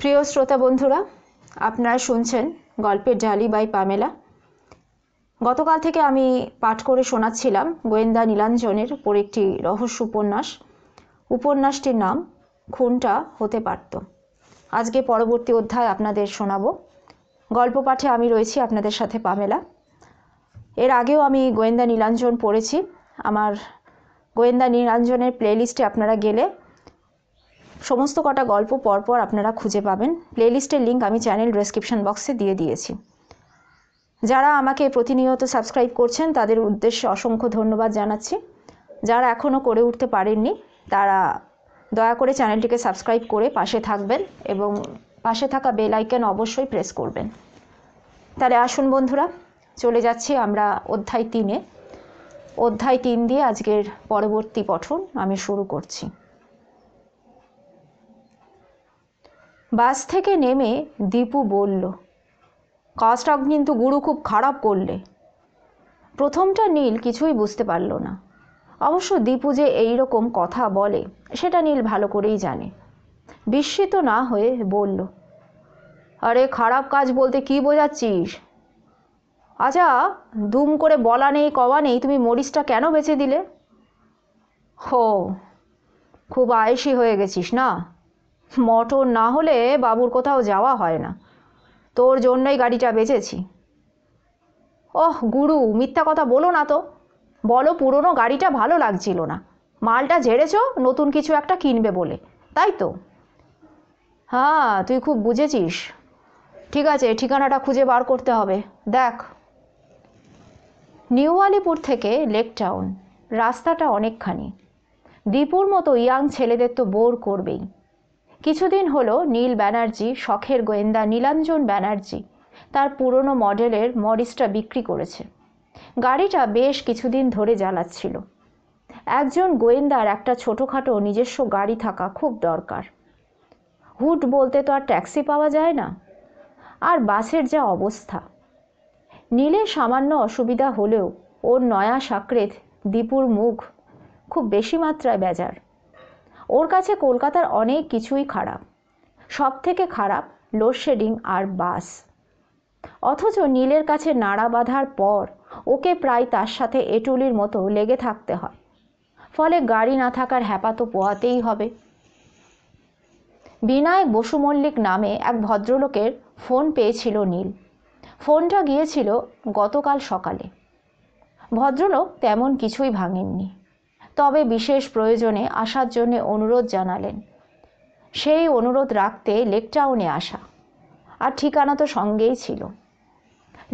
প্রিয় শ্রোতা বন্ধুরা আপনারা শুনছেন গল্পের জালি বাই পামেলা গতকাল থেকে আমি পাঠ করে শোনাচ্ছিলাম গোয়েন্দা নীলাঞ্জনের উপর একটি রহস্য উপন্যাস উপন্যাসটির নাম খুনটা হতে পারত আজকে পরবর্তী অধ্যায় আপনাদের শোনাব গল্প পাঠে আমি রয়েছি আপনাদের সাথে পামেলা এর আগেও আমি গোয়েন্দা নীলাঞ্জন পড়েছি আমার গোয়েন্দা নীলাঞ্জনের প্লেলিস্টে আপনারা গেলে সমস্ত কটা গল্প পরপর আপনারা খুঁজে পাবেন প্লেলিস্টের লিঙ্ক আমি চ্যানেল ডেসক্রিপশন বক্সে দিয়ে দিয়েছি যারা আমাকে প্রতিনিয়ত সাবস্ক্রাইব করছেন তাদের উদ্দেশ্যে অসংখ্য ধন্যবাদ জানাচ্ছি যারা এখনও করে উঠতে পারেননি তারা দয়া করে চ্যানেলটিকে সাবস্ক্রাইব করে পাশে থাকবেন এবং পাশে থাকা বেল আইকন অবশ্যই প্রেস করবেন তাহলে আসুন বন্ধুরা চলে যাচ্ছি আমরা অধ্যায় তিনে অধ্যায় তিন দিয়ে আজকের পরবর্তী পঠন আমি শুরু করছি বাস থেকে নেমে দীপু বলল কাজটা কিন্তু গুরু খুব খারাপ করলে প্রথমটা নীল কিছুই বুঝতে পারল না অবশ্য দীপু যে এই রকম কথা বলে সেটা নীল ভালো করেই জানে বিস্মিত না হয়ে বলল আরে খারাপ কাজ বলতে কি বোঝাচ্ছিস আচ্ছা দুম করে বলা নেই কওয়া নেই তুমি মরিচটা কেন বেছে দিলে হো খুব আয়েসি হয়ে গেছিস না মটর না হলে বাবুর কোথাও যাওয়া হয় না তোর জন্যই গাড়িটা বেঁচেছি ওহ গুরু মিথ্যা কথা বলো না তো বলো পুরনো গাড়িটা ভালো লাগছিল না মালটা ঝেড়েছ নতুন কিছু একটা কিনবে বলে তাই তো হ্যাঁ তুই খুব বুঝেছিস ঠিক আছে ঠিকানাটা খুঁজে বার করতে হবে দেখ নিউ আলিপুর থেকে লেক টাউন রাস্তাটা অনেকখানি দীপুর মতো ইয়াং ছেলেদের তো বোর করবেই কিছুদিন হলো নীল ব্যানার্জি শখের গোয়েন্দা নীলাঞ্জন ব্যানার্জি তার পুরনো মডেলের মরিসটা বিক্রি করেছে গাড়িটা বেশ কিছুদিন ধরে জ্বালাচ্ছিল একজন গোয়েন্দার একটা ছোটোখাটো নিজস্ব গাড়ি থাকা খুব দরকার হুট বলতে তো আর ট্যাক্সি পাওয়া যায় না আর বাসের যা অবস্থা নীলের সামান্য অসুবিধা হলেও ওর নয়া সাকরেত দীপুর মুখ খুব বেশি মাত্রায় বেজার ওর কাছে কলকাতার অনেক কিছুই খারাপ সব থেকে খারাপ লোডশেডিং আর বাস অথচ নীলের কাছে নাড়া বাঁধার পর ওকে প্রায় তার সাথে এটুলির মতো লেগে থাকতে হয় ফলে গাড়ি না থাকার হ্যাপা তো পোয়াতেই হবে বিনায়ক বসু মল্লিক নামে এক ভদ্রলোকের ফোন পেয়েছিল নীল ফোনটা গিয়েছিল গতকাল সকালে ভদ্রলোক তেমন কিছুই ভাঙেননি তবে বিশেষ প্রয়োজনে আসার জন্য অনুরোধ জানালেন সেই অনুরোধ রাখতে লেকটাউনে আসা আর ঠিকানা তো সঙ্গেই ছিল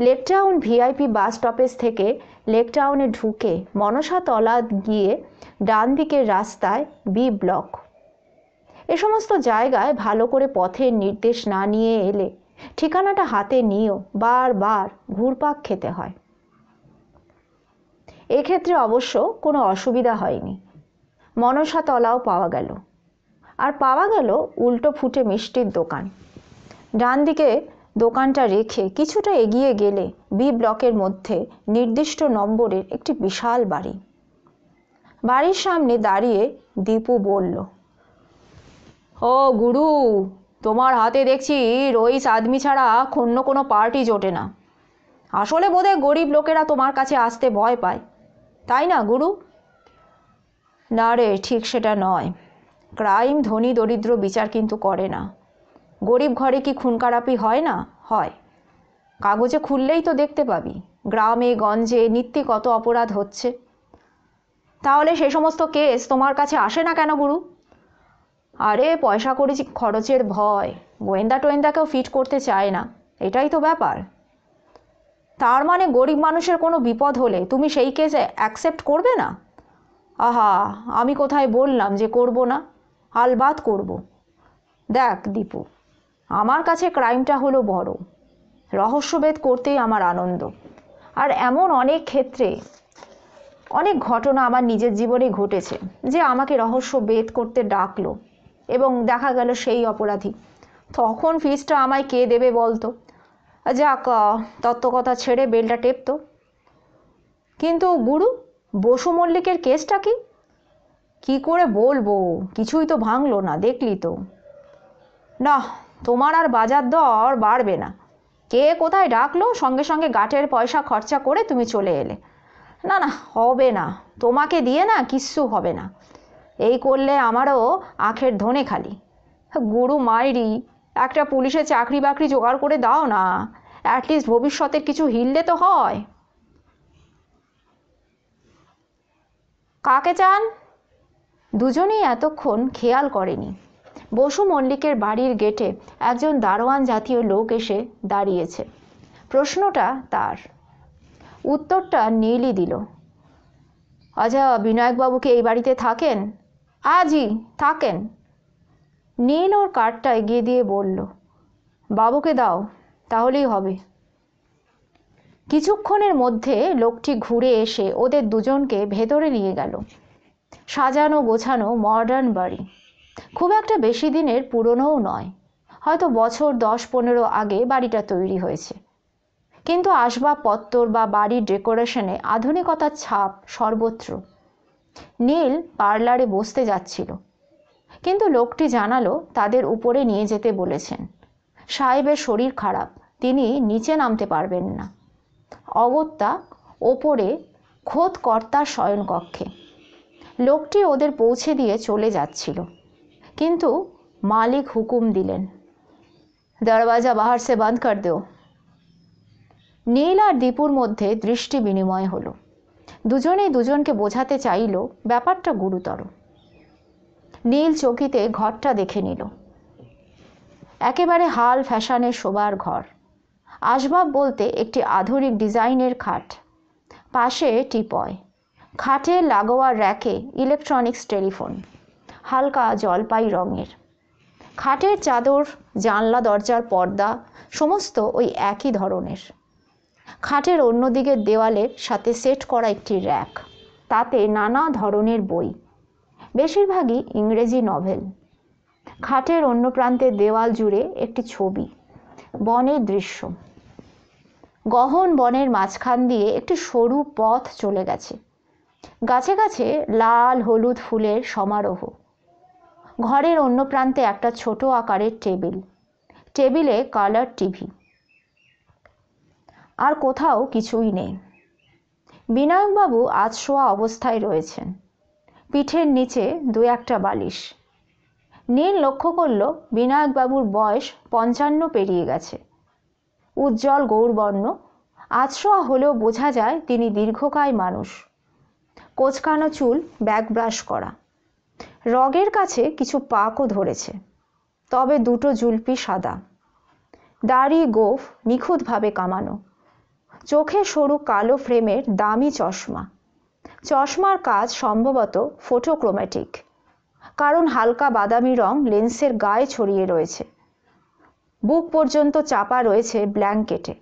লেকটাউন ভিআইপি বাস স্টপেজ থেকে লেকটাউনে ঢুকে মনসাতলা গিয়ে ডান দিকের রাস্তায় বি ব্লক এ সমস্ত জায়গায় ভালো করে পথের নির্দেশ না নিয়ে এলে ঠিকানাটা হাতে নিয়েও বারবার ঘুরপাক খেতে হয় এক্ষেত্রে অবশ্য কোনো অসুবিধা হয়নি মনসা তলাও পাওয়া গেল আর পাওয়া গেল উল্টো ফুটে মিষ্টির দোকান ডান দিকে দোকানটা রেখে কিছুটা এগিয়ে গেলে বি ব্লকের মধ্যে নির্দিষ্ট নম্বরের একটি বিশাল বাড়ি বাড়ির সামনে দাঁড়িয়ে দীপু বলল ও গুরু তোমার হাতে দেখছি রইস আদমি ছাড়া অন্য কোনো পার্টি জোটে না আসলে বোধহয় গরিব লোকেরা তোমার কাছে আসতে ভয় পায় তাই না গুরু না রে ঠিক সেটা নয় ক্রাইম ধনী দরিদ্র বিচার কিন্তু করে না গরিব ঘরে কি খুনকারাপি হয় না হয় কাগজে খুললেই তো দেখতে পাবি গ্রামে গঞ্জে নিত্যি কত অপরাধ হচ্ছে তাহলে সে সমস্ত কেস তোমার কাছে আসে না কেন গুরু আরে পয়সা করি খরচের ভয় গোয়েন্দা টোয়েন্দাকেও ফিট করতে চায় না এটাই তো ব্যাপার তার মানে গরিব মানুষের কোনো বিপদ হলে তুমি সেই কেসে অ্যাকসেপ্ট করবে না আহা আমি কোথায় বললাম যে করব না আলবাত করব। দেখ দীপু আমার কাছে ক্রাইমটা হলো বড় রহস্যভেদ করতেই আমার আনন্দ আর এমন অনেক ক্ষেত্রে অনেক ঘটনা আমার নিজের জীবনে ঘটেছে যে আমাকে রহস্য বেদ করতে ডাকলো এবং দেখা গেল সেই অপরাধী তখন ফিজটা আমায় কে দেবে বলতো যাক তত্ত্বকথা ছেড়ে বেলটা টেপত কিন্তু গুরু বসু মল্লিকের কেসটা কি কী করে বলবো কিছুই তো ভাঙলো না দেখলি তো না তোমার আর বাজার দর বাড়বে না কে কোথায় ডাকলো সঙ্গে সঙ্গে গাঠের পয়সা খরচা করে তুমি চলে এলে না না হবে না তোমাকে দিয়ে না কিচ্ছু হবে না এই করলে আমারও আখের ধনে খালি গুরু মাইরি একটা পুলিশের চাকরি বাকরি জোগাড় করে দাও না অ্যাটলিস্ট ভবিষ্যতে কিছু হিললে তো হয় কাকে চান দুজনেই এতক্ষণ খেয়াল করেনি বসু মল্লিকের বাড়ির গেটে একজন দারোয়ান জাতীয় লোক এসে দাঁড়িয়েছে প্রশ্নটা তার উত্তরটা নীলই দিল আচ্ছা বিনায়কবাবু কি এই বাড়িতে থাকেন আজই থাকেন নীল ওর কার্ডটা এগিয়ে দিয়ে বলল বাবুকে দাও তাহলেই হবে কিছুক্ষণের মধ্যে লোকটি ঘুরে এসে ওদের দুজনকে ভেতরে নিয়ে গেল সাজানো গোছানো মডার্ন বাড়ি খুব একটা বেশি দিনের পুরনোও নয় হয়তো বছর দশ পনেরো আগে বাড়িটা তৈরি হয়েছে কিন্তু আসবাবপত্তর বা বাড়ির ডেকোরেশনে আধুনিকতার ছাপ সর্বত্র নীল পার্লারে বসতে যাচ্ছিল কিন্তু লোকটি জানালো তাদের উপরে নিয়ে যেতে বলেছেন সাহেবের শরীর খারাপ তিনি নিচে নামতে পারবেন না অগত্যা ওপরে খোদ কর্তার শয়নকক্ষে লোকটি ওদের পৌঁছে দিয়ে চলে যাচ্ছিল কিন্তু মালিক হুকুম দিলেন দরওয়াজা বাহার সে বন্ধ কর দেও নীল আর দীপুর মধ্যে দৃষ্টি বিনিময় হলো দুজনেই দুজনকে বোঝাতে চাইল ব্যাপারটা গুরুতর নীল চকিতে ঘরটা দেখে নিল একেবারে হাল ফ্যাশানে শোবার ঘর আসবাব বলতে একটি আধুনিক ডিজাইনের খাট পাশে টিপয় খাটে লাগোয়া র্যাকে ইলেকট্রনিক্স টেলিফোন হালকা জলপাই রঙের খাটের চাদর জানলা দরজার পর্দা সমস্ত ওই একই ধরনের খাটের অন্যদিকের দেওয়ালের সাথে সেট করা একটি র্যাক তাতে নানা ধরনের বই বেশিরভাগই ইংরেজি নভেল খাটের অন্য প্রান্তে দেওয়াল জুড়ে একটি ছবি বনের দৃশ্য গহন বনের মাঝখান দিয়ে একটি সরু পথ চলে গেছে গাছে গাছে লাল হলুদ ফুলের সমারোহ ঘরের অন্য প্রান্তে একটা ছোট আকারের টেবিল টেবিলে কালার টিভি আর কোথাও কিছুই নেই বিনায়কবাবু আজ শোয়া অবস্থায় রয়েছেন পিঠের নিচে দু একটা বালিশ নীল লক্ষ্য করল বিনায়কবাবুর বয়স পঞ্চান্ন পেরিয়ে গেছে উজ্জ্বল গৌরবর্ণ আশ্রয়া হলেও বোঝা যায় তিনি দীর্ঘকায় মানুষ কোচকানো চুল ব্যাগ ব্রাশ করা রগের কাছে কিছু পাকও ধরেছে তবে দুটো জুলপি সাদা দাড়ি গোফ নিখুঁতভাবে কামানো চোখে সরু কালো ফ্রেমের দামি চশমা চশমার কাজ সম্ভবত ফোটোক্রোম্যাটিক কারণ হালকা বাদামি রং লেন্সের গায়ে ছড়িয়ে রয়েছে বুক পর্যন্ত চাপা রয়েছে ব্ল্যাঙ্কেটে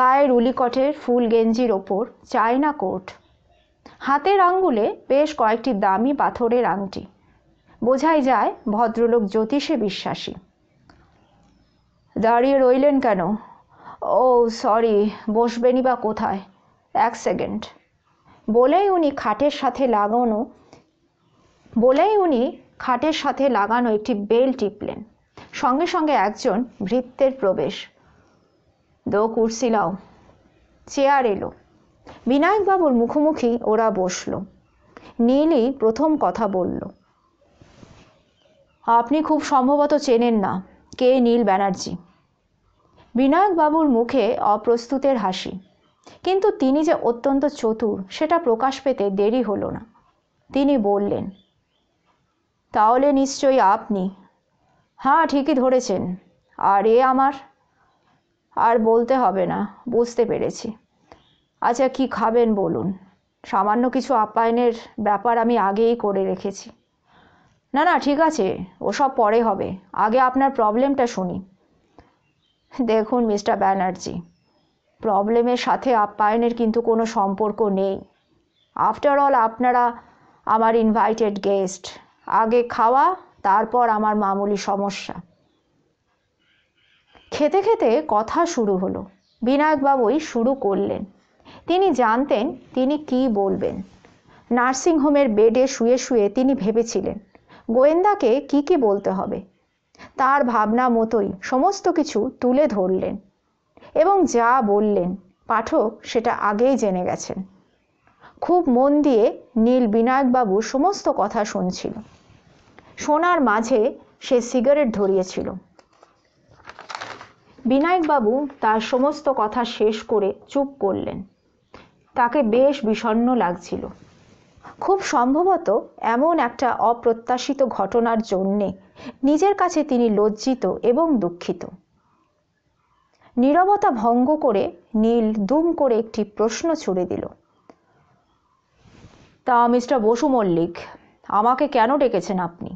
গায়ে রুলিকটের ফুল গেঞ্জির ওপর চায়না কোট হাতের আঙ্গুলে বেশ কয়েকটি দামি পাথরের আংটি বোঝাই যায় ভদ্রলোক জ্যোতিষে বিশ্বাসী দাঁড়িয়ে রইলেন কেন ও সরি বসবেনই বা কোথায় এক সেকেন্ড বলেই উনি খাটের সাথে লাগানো বলেই উনি খাটের সাথে লাগানো একটি বেল টিপলেন সঙ্গে সঙ্গে একজন ভৃত্যের প্রবেশ দো কুরসিলাও চেয়ার এলো বিনায়কবাবুর মুখোমুখি ওরা বসল নীলই প্রথম কথা বলল আপনি খুব সম্ভবত চেনেন না কে নীল ব্যানার্জি বিনায়কবাবুর মুখে অপ্রস্তুতের হাসি কিন্তু তিনি যে অত্যন্ত চতুর সেটা প্রকাশ পেতে দেরি হলো না তিনি বললেন তাহলে নিশ্চয়ই আপনি হ্যাঁ ঠিকই ধরেছেন আর এ আমার আর বলতে হবে না বুঝতে পেরেছি আচ্ছা কি খাবেন বলুন সামান্য কিছু আপ্যায়নের ব্যাপার আমি আগেই করে রেখেছি না না ঠিক আছে ওসব পরে হবে আগে আপনার প্রবলেমটা শুনি দেখুন মিস্টার ব্যানার্জি প্রবলেমের সাথে আপ্যায়নের কিন্তু কোনো সম্পর্ক নেই আফটার অল আপনারা আমার ইনভাইটেড গেস্ট আগে খাওয়া তারপর আমার মামুলি সমস্যা খেতে খেতে কথা শুরু হলো বিনায়কবাবুই শুরু করলেন তিনি জানতেন তিনি কি বলবেন নার্সিংহোমের বেডে শুয়ে শুয়ে তিনি ভেবেছিলেন গোয়েন্দাকে কি কি বলতে হবে তার ভাবনা মতোই সমস্ত কিছু তুলে ধরলেন এবং যা বললেন পাঠক সেটা আগেই জেনে গেছেন খুব মন দিয়ে নীল বিনায়কবাবু সমস্ত কথা শুনছিল শোনার মাঝে সে সিগারেট ধরিয়েছিল বিনায়কবাবু তার সমস্ত কথা শেষ করে চুপ করলেন তাকে বেশ বিষণ্ন লাগছিল খুব সম্ভবত এমন একটা অপ্রত্যাশিত ঘটনার জন্যে নিজের কাছে তিনি লজ্জিত এবং দুঃখিত নীরবতা ভঙ্গ করে নীল দুম করে একটি প্রশ্ন ছুড়ে দিল তা মিস্টার বসু মল্লিক আমাকে কেন ডেকেছেন আপনি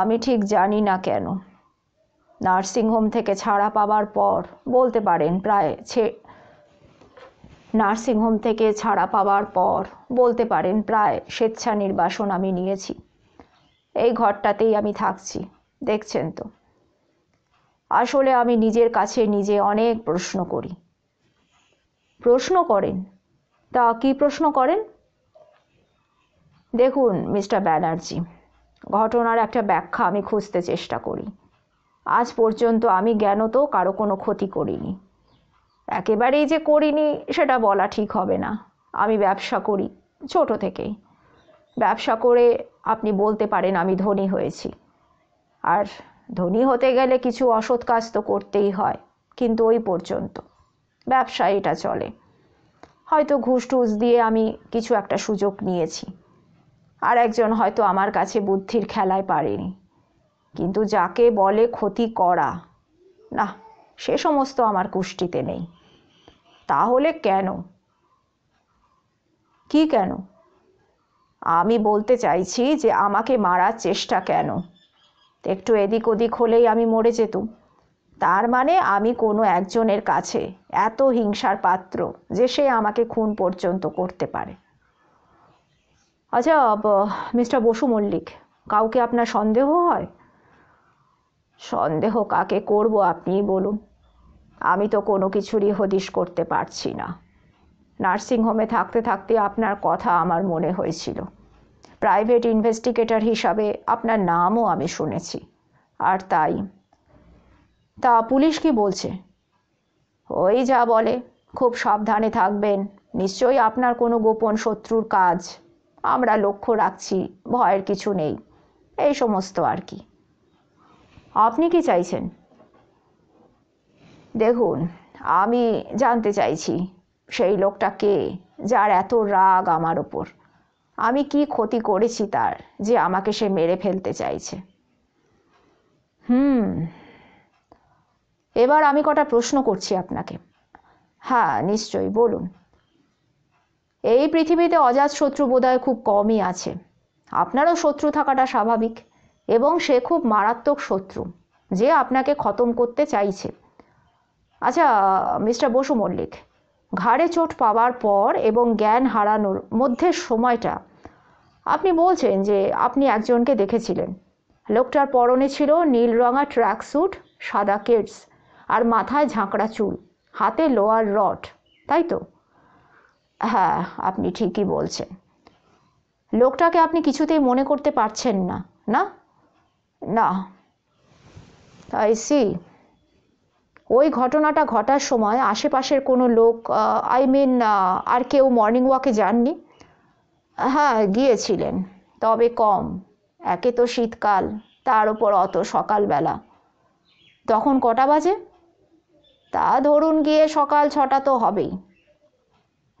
আমি ঠিক জানি না কেন নার্সিংহোম থেকে ছাড়া পাবার পর বলতে পারেন প্রায় ছে নার্সিংহোম থেকে ছাড়া পাওয়ার পর বলতে পারেন প্রায় স্বেচ্ছা নির্বাসন আমি নিয়েছি এই ঘরটাতেই আমি থাকছি দেখছেন তো আসলে আমি নিজের কাছে নিজে অনেক প্রশ্ন করি প্রশ্ন করেন তা কি প্রশ্ন করেন দেখুন মিস্টার ব্যানার্জি ঘটনার একটা ব্যাখ্যা আমি খুঁজতে চেষ্টা করি আজ পর্যন্ত আমি জ্ঞান তো কারো কোনো ক্ষতি করিনি একেবারেই যে করিনি সেটা বলা ঠিক হবে না আমি ব্যবসা করি ছোট থেকেই ব্যবসা করে আপনি বলতে পারেন আমি ধনী হয়েছি আর ধনী হতে গেলে কিছু অসৎ কাজ তো করতেই হয় কিন্তু ওই পর্যন্ত ব্যবসা এটা চলে হয়তো ঘুষ টুস দিয়ে আমি কিছু একটা সুযোগ নিয়েছি আর একজন হয়তো আমার কাছে বুদ্ধির খেলায় পারেনি কিন্তু যাকে বলে ক্ষতি করা না সে সমস্ত আমার কুষ্টিতে নেই তাহলে কেন কি কেন আমি বলতে চাইছি যে আমাকে মারার চেষ্টা কেন তো একটু এদিক ওদিক হলেই আমি মরে যেতুম তার মানে আমি কোনো একজনের কাছে এত হিংসার পাত্র যে সে আমাকে খুন পর্যন্ত করতে পারে আচ্ছা মিস্টার বসু মল্লিক কাউকে আপনার সন্দেহ হয় সন্দেহ কাকে করব আপনি বলুন আমি তো কোনো কিছুরই হদিশ করতে পারছি না নার্সিংহোমে থাকতে থাকতে আপনার কথা আমার মনে হয়েছিল প্রাইভেট ইনভেস্টিগেটর হিসাবে আপনার নামও আমি শুনেছি আর তাই তা পুলিশ কি বলছে ওই যা বলে খুব সাবধানে থাকবেন নিশ্চয়ই আপনার কোনো গোপন শত্রুর কাজ আমরা লক্ষ্য রাখছি ভয়ের কিছু নেই এই সমস্ত আর কি আপনি কি চাইছেন দেখুন আমি জানতে চাইছি সেই লোকটা কে যার এত রাগ আমার ওপর আমি কি ক্ষতি করেছি তার যে আমাকে সে মেরে ফেলতে চাইছে হুম এবার আমি কটা প্রশ্ন করছি আপনাকে হ্যাঁ নিশ্চয়ই বলুন এই পৃথিবীতে অজাত শত্রু বোধহয় খুব কমই আছে আপনারও শত্রু থাকাটা স্বাভাবিক এবং সে খুব মারাত্মক শত্রু যে আপনাকে খতম করতে চাইছে আচ্ছা মিস্টার বসু মল্লিক ঘাড়ে চোট পাওয়ার পর এবং জ্ঞান হারানোর মধ্যে সময়টা আপনি বলছেন যে আপনি একজনকে দেখেছিলেন লোকটার পরনে ছিল নীল রঙা ট্র্যাক স্যুট সাদা কেটস আর মাথায় ঝাঁকড়া চুল হাতে লোয়ার রড তাই তো হ্যাঁ আপনি ঠিকই বলছেন লোকটাকে আপনি কিছুতেই মনে করতে পারছেন না না না আই সি ওই ঘটনাটা ঘটার সময় আশেপাশের কোনো লোক আই মিন আর কেউ মর্নিং ওয়াকে যাননি হ্যাঁ গিয়েছিলেন তবে কম একে তো শীতকাল তার ওপর অত সকালবেলা তখন কটা বাজে তা ধরুন গিয়ে সকাল ছটা তো হবেই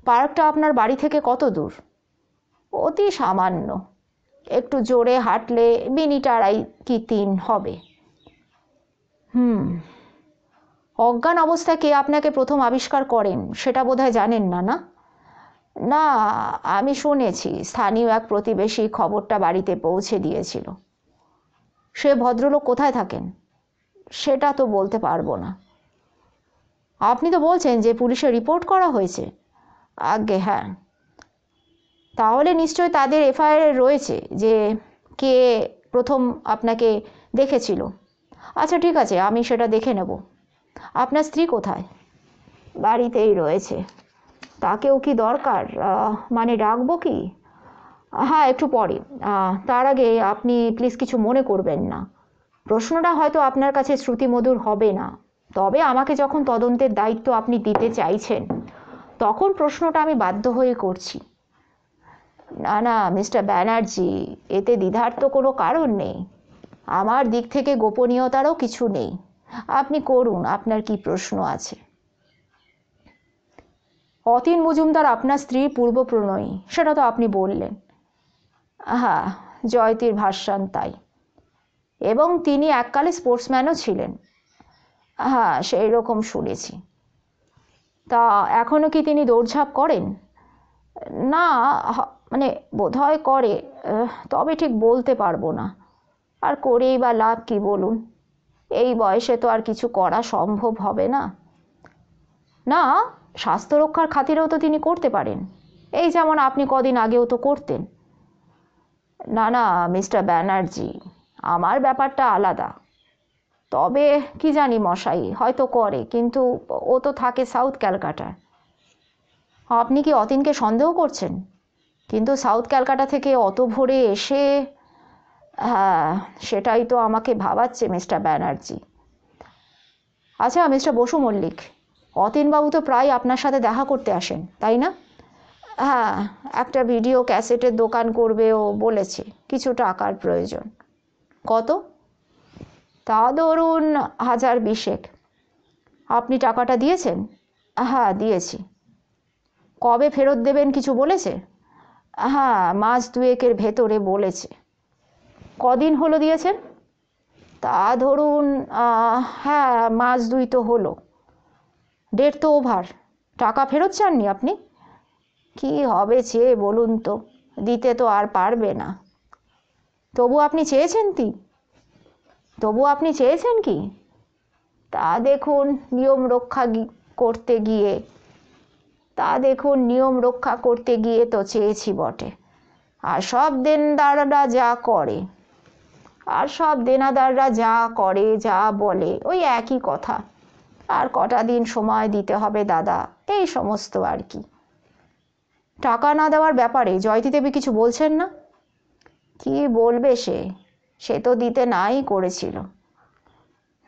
পার্কটা আপনার বাড়ি থেকে কত দূর অতি সামান্য একটু জোরে হাঁটলে মিনিট আড়াই কি তিন হবে হুম অজ্ঞান অবস্থা কে আপনাকে প্রথম আবিষ্কার করেন সেটা বোধহয় জানেন না না না আমি শুনেছি স্থানীয় এক প্রতিবেশী খবরটা বাড়িতে পৌঁছে দিয়েছিল সে ভদ্রলোক কোথায় থাকেন সেটা তো বলতে পারবো না আপনি তো বলছেন যে পুলিশে রিপোর্ট করা হয়েছে আগে হ্যাঁ তাহলে নিশ্চয় তাদের এফআইআর রয়েছে যে কে প্রথম আপনাকে দেখেছিল আচ্ছা ঠিক আছে আমি সেটা দেখে নেব আপনার স্ত্রী কোথায় বাড়িতেই রয়েছে তাকেও কি দরকার মানে রাখবো কি হ্যাঁ একটু পরে তার আগে আপনি প্লিজ কিছু মনে করবেন না প্রশ্নটা হয়তো আপনার কাছে শ্রুতিমধুর হবে না তবে আমাকে যখন তদন্তের দায়িত্ব আপনি দিতে চাইছেন তখন প্রশ্নটা আমি বাধ্য হয়ে করছি না না মিস্টার ব্যানার্জি এতে দ্বিধার তো কোনো কারণ নেই আমার দিক থেকে গোপনীয়তারও কিছু নেই আপনি করুন আপনার কি প্রশ্ন আছে অতীন মজুমদার আপনার স্ত্রী পূর্ব প্রণয়ী সেটা তো আপনি বললেন হ্যাঁ জয়তীর ভাষ্যান তাই এবং তিনি এককালে স্পোর্টসম্যানও ছিলেন হ্যাঁ সেই রকম শুনেছি তা এখনও কি তিনি দৌড়ঝাঁপ করেন না মানে বোধহয় করে তবে ঠিক বলতে পারবো না আর করেই বা লাভ কি বলুন এই বয়সে তো আর কিছু করা সম্ভব হবে না না স্বাস্থ্য রক্ষার খাতিরেও তো তিনি করতে পারেন এই যেমন আপনি কদিন আগেও তো করতেন না না মিস্টার ব্যানার্জি আমার ব্যাপারটা আলাদা তবে কি জানি মশাই হয়তো করে কিন্তু ও তো থাকে সাউথ ক্যালকাটায় আপনি কি অতীনকে সন্দেহ করছেন কিন্তু সাউথ ক্যালকাটা থেকে অত ভোরে এসে হ্যাঁ সেটাই তো আমাকে ভাবাচ্ছে মিস্টার ব্যানার্জি আচ্ছা মিস্টার বসু মল্লিক অতীনবাবু তো প্রায় আপনার সাথে দেখা করতে আসেন তাই না হ্যাঁ একটা ভিডিও ক্যাসেটের দোকান করবে ও বলেছে কিছু টাকার প্রয়োজন কত তা ধরুন হাজার বিশেক আপনি টাকাটা দিয়েছেন হ্যাঁ দিয়েছি কবে ফেরত দেবেন কিছু বলেছে হ্যাঁ মাস দুয়েকের ভেতরে বলেছে কদিন হলো দিয়েছেন তা ধরুন হ্যাঁ মাস দুই তো হলো ডেট তো ওভার টাকা ফেরত চাননি আপনি কি হবে চেয়ে বলুন তো দিতে তো আর পারবে না তবু আপনি চেয়েছেন কি তবু আপনি চেয়েছেন কি তা দেখুন নিয়ম রক্ষা করতে গিয়ে তা দেখুন নিয়ম রক্ষা করতে গিয়ে তো চেয়েছি বটে আর সব দেনদাররা যা করে আর সব দেনাদাররা যা করে যা বলে ওই একই কথা আর কটা দিন সময় দিতে হবে দাদা এই সমস্ত আর কি টাকা না দেওয়ার ব্যাপারে জয়তী দেবী কিছু বলছেন না কি বলবে সে সে তো দিতে নাই করেছিল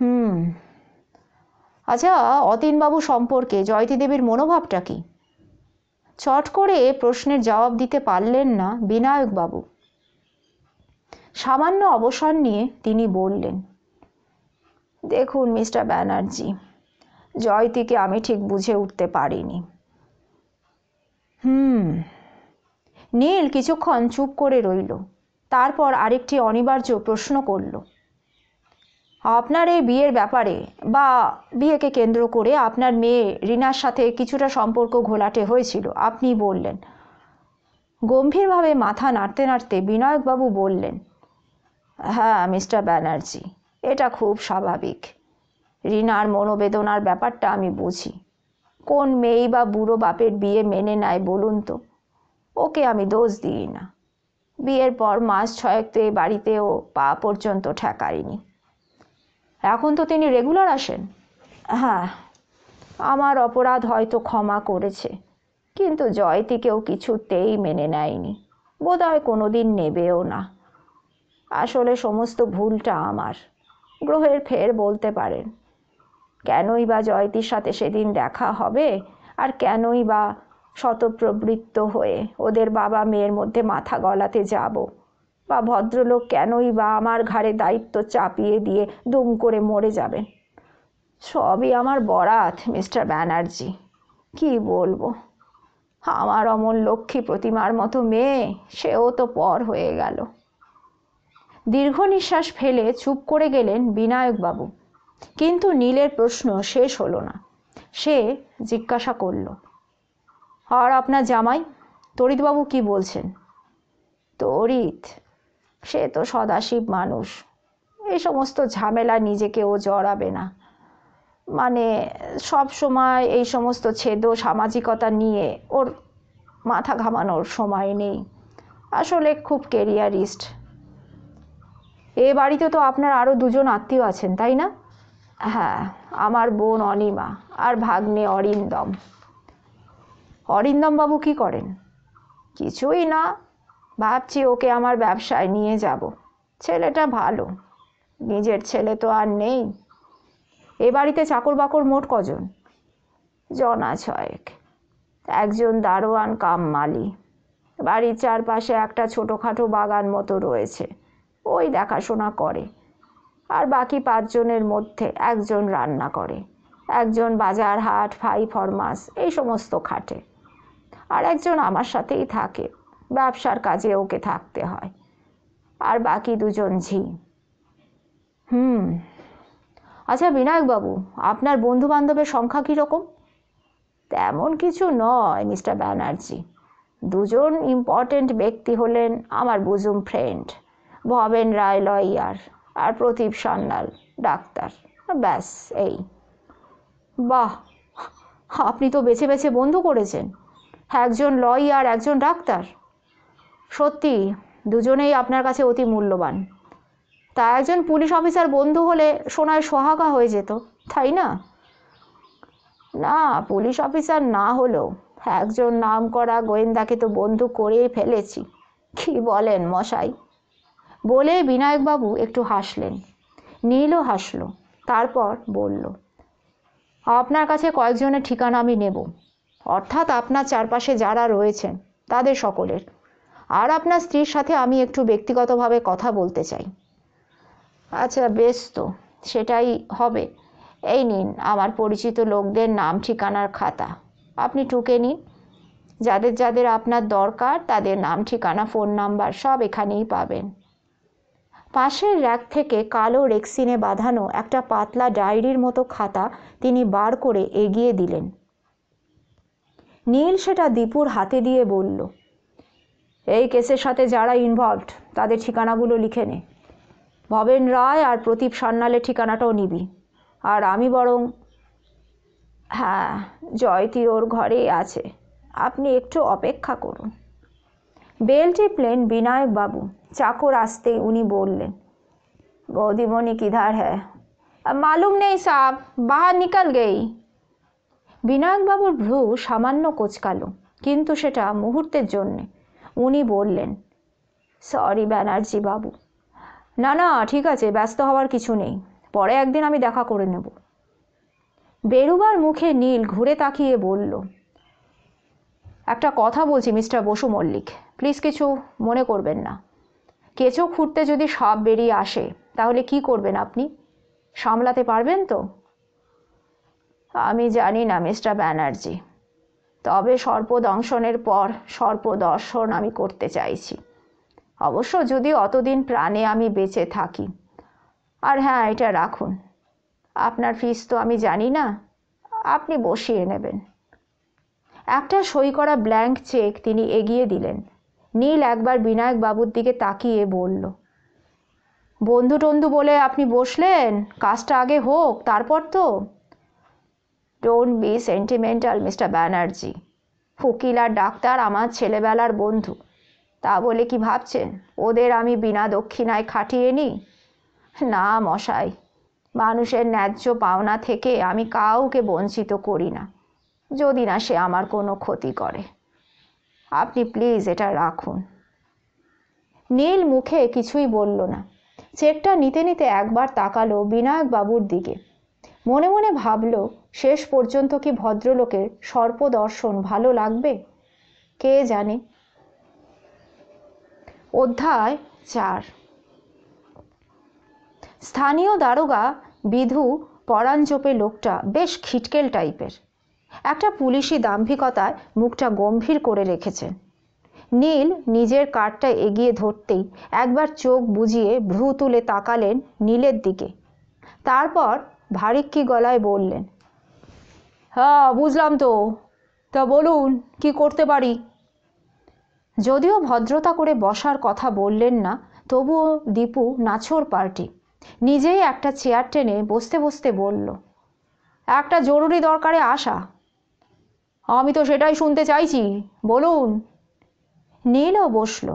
হুম আচ্ছা অতীনবাবু সম্পর্কে জয়তী দেবীর মনোভাবটা কি চট করে প্রশ্নের জবাব দিতে পারলেন না বিনায়কবাবু সামান্য অবসর নিয়ে তিনি বললেন দেখুন মিস্টার ব্যানার্জি জয়তীকে আমি ঠিক বুঝে উঠতে পারিনি হুম নীল কিছুক্ষণ চুপ করে রইল তারপর আরেকটি অনিবার্য প্রশ্ন করল আপনার এই বিয়ের ব্যাপারে বা বিয়েকে কেন্দ্র করে আপনার মেয়ে রিনার সাথে কিছুটা সম্পর্ক ঘোলাটে হয়েছিল আপনি বললেন গম্ভীরভাবে মাথা নাড়তে নাড়তে বিনায়কবাবু বললেন হ্যাঁ মিস্টার ব্যানার্জি এটা খুব স্বাভাবিক রিনার মনোবেদনার ব্যাপারটা আমি বুঝি কোন মেয়ে বা বুড়ো বাপের বিয়ে মেনে নেয় বলুন তো ওকে আমি দোষ দিই না বিয়ের পর মাস ছয়েক তো এ বাড়িতেও পা পর্যন্ত ঠেকায়নি এখন তো তিনি রেগুলার আসেন হ্যাঁ আমার অপরাধ হয়তো ক্ষমা করেছে কিন্তু জয়তিকেও কিছুতেই মেনে নেয়নি বোধহয় কোনো দিন নেবেও না আসলে সমস্ত ভুলটা আমার গ্রহের ফের বলতে পারেন কেনই বা জয়তির সাথে সেদিন দেখা হবে আর কেনই বা শতপ্রবৃত্ত হয়ে ওদের বাবা মেয়ের মধ্যে মাথা গলাতে যাব বা ভদ্রলোক কেনই বা আমার ঘাড়ে দায়িত্ব চাপিয়ে দিয়ে দুম করে মরে যাবেন সবই আমার বরাত মিস্টার ব্যানার্জি কি বলবো আমার অমন লক্ষ্মী প্রতিমার মতো মেয়ে সেও তো পর হয়ে গেল দীর্ঘ নিঃশ্বাস ফেলে চুপ করে গেলেন বিনায়কবাবু কিন্তু নীলের প্রশ্ন শেষ হলো না সে জিজ্ঞাসা করল আর আপনার জামাই তরিতবাবু কি বলছেন তরিত সে তো সদাশিব মানুষ এই সমস্ত ঝামেলা নিজেকে ও জড়াবে না মানে সব সময় এই সমস্ত ছেদ সামাজিকতা নিয়ে ওর মাথা ঘামানোর সময় নেই আসলে খুব কেরিয়ারিস্ট এ বাড়িতে তো আপনার আরও দুজন আত্মীয় আছেন তাই না হ্যাঁ আমার বোন অনিমা আর ভাগ্নে অরিন্দম অরিন্দমবাবু কী করেন কিছুই না ভাবছি ওকে আমার ব্যবসায় নিয়ে যাব ছেলেটা ভালো নিজের ছেলে তো আর নেই এ বাড়িতে চাকর বাকর মোট কজন জনা ছয়েক একজন দারোয়ান কাম মালি বাড়ির চারপাশে একটা ছোটোখাটো বাগান মতো রয়েছে ওই দেখাশোনা করে আর বাকি পাঁচজনের মধ্যে একজন রান্না করে একজন বাজার হাট ফাই ফরমাস এই সমস্ত খাটে আর একজন আমার সাথেই থাকে ব্যবসার কাজে ওকে থাকতে হয় আর বাকি দুজন ঝি হুম আচ্ছা বিনায়কবাবু আপনার বন্ধু বান্ধবের সংখ্যা কীরকম তেমন কিছু নয় মিস্টার ব্যানার্জি দুজন ইম্পর্টেন্ট ব্যক্তি হলেন আমার bosom friend Bhaben Roy lawyer আর প্রদীপ সান্যাল ডাক্তার ব্যাস এই বাহ আপনি তো বেছে বেছে বন্ধু করেছেন একজন লই আর একজন ডাক্তার সত্যি দুজনেই আপনার কাছে অতি মূল্যবান তা একজন পুলিশ অফিসার বন্ধু হলে সোনায় সোহাগা হয়ে যেত তাই না না পুলিশ অফিসার না হলেও একজন নাম করা গোয়েন্দাকে তো বন্ধু করেই ফেলেছি কি বলেন মশাই বলে বিনায়কবাবু একটু হাসলেন নীলও হাসল তারপর বলল আপনার কাছে কয়েকজনের ঠিকানা আমি নেব অর্থাৎ আপনার চারপাশে যারা রয়েছেন তাদের সকলের আর আপনার স্ত্রীর সাথে আমি একটু ব্যক্তিগতভাবে কথা বলতে চাই আচ্ছা বেশ তো সেটাই হবে এই নিন আমার পরিচিত লোকদের নাম ঠিকানার খাতা আপনি টুকে নিন যাদের যাদের আপনার দরকার তাদের নাম ঠিকানা ফোন নাম্বার সব এখানেই পাবেন পাশের র্যাক থেকে কালো রেক্সিনে বাঁধানো একটা পাতলা ডায়েরির মতো খাতা তিনি বার করে এগিয়ে দিলেন নীল সেটা দীপুর হাতে দিয়ে বলল এই কেসের সাথে যারা ইনভলভড তাদের ঠিকানাগুলো লিখে নে ভবেন রায় আর প্রদীপ সান্নালের ঠিকানাটাও নিবি আর আমি বরং হ্যাঁ জয়তি ওর ঘরেই আছে আপনি একটু অপেক্ষা করুন বেল টিপলেন বিনায়কবাবু চাকর আসতেই উনি বললেন গৌদীমণি কিধার হ্যাঁ মালুম নেই সাব বাহার নিকাল গেই বিনায়কবাবুর ভ্রু সামান্য কোচকালো কিন্তু সেটা মুহূর্তের জন্যে উনি বললেন সরি ব্যানার্জি বাবু না না ঠিক আছে ব্যস্ত হওয়ার কিছু নেই পরে একদিন আমি দেখা করে নেব বেরুবার মুখে নীল ঘুরে তাকিয়ে বলল একটা কথা বলছি মিস্টার বসু মল্লিক প্লিজ কিছু মনে করবেন না কেঁচো খুঁড়তে যদি সাপ বেরিয়ে আসে তাহলে কি করবেন আপনি সামলাতে পারবেন তো আমি জানি না মিস্টার ব্যানার্জি তবে সর্পদংশনের পর সর্পদর্শন আমি করতে চাইছি অবশ্য যদি অতদিন প্রাণে আমি বেঁচে থাকি আর হ্যাঁ এটা রাখুন আপনার ফিস তো আমি জানি না আপনি বসিয়ে নেবেন একটা সই করা ব্ল্যাঙ্ক চেক তিনি এগিয়ে দিলেন নীল একবার বিনায়ক বাবুর দিকে তাকিয়ে বলল বন্ধু টন্ধু বলে আপনি বসলেন কাজটা আগে হোক তারপর তো don't be sentimental mister Banerjee ফকিল আর ডাক্তার আমার ছেলেবেলার বন্ধু তা বলে কি ভাবছেন ওদের আমি বিনা দক্ষিণায় খাটিয়ে নিই না মশাই মানুষের ন্যায্য পাওনা থেকে আমি কাউকে বঞ্চিত করি না যদি না সে আমার কোনো ক্ষতি করে আপনি প্লিজ এটা রাখুন নীল মুখে কিছুই বলল না চেকটা নিতে নিতে একবার তাকালো বিনায়কবাবুর দিকে মনে মনে ভাবল শেষ পর্যন্ত কি ভদ্রলোকের সর্পদর্শন ভালো লাগবে কে জানে অধ্যায় চার স্থানীয় দারোগা বিধু পরাঞ্চপে লোকটা বেশ খিটকেল টাইপের একটা পুলিশি দাম্ভিকতায় মুখটা গম্ভীর করে রেখেছেন নীল নিজের কারটা এগিয়ে ধরতেই একবার চোখ বুজিয়ে ভ্রু তুলে তাকালেন নীলের দিকে তারপর ভারিক্কি গলায় বললেন হ্যাঁ বুঝলাম তো তা বলুন কি করতে পারি যদিও ভদ্রতা করে বসার কথা বললেন না তবুও দীপু নাছোর পার্টি নিজেই একটা চেয়ার টেনে বসতে বসতে বলল একটা জরুরি দরকারে আসা আমি তো সেটাই শুনতে চাইছি বলুন নীলও বসল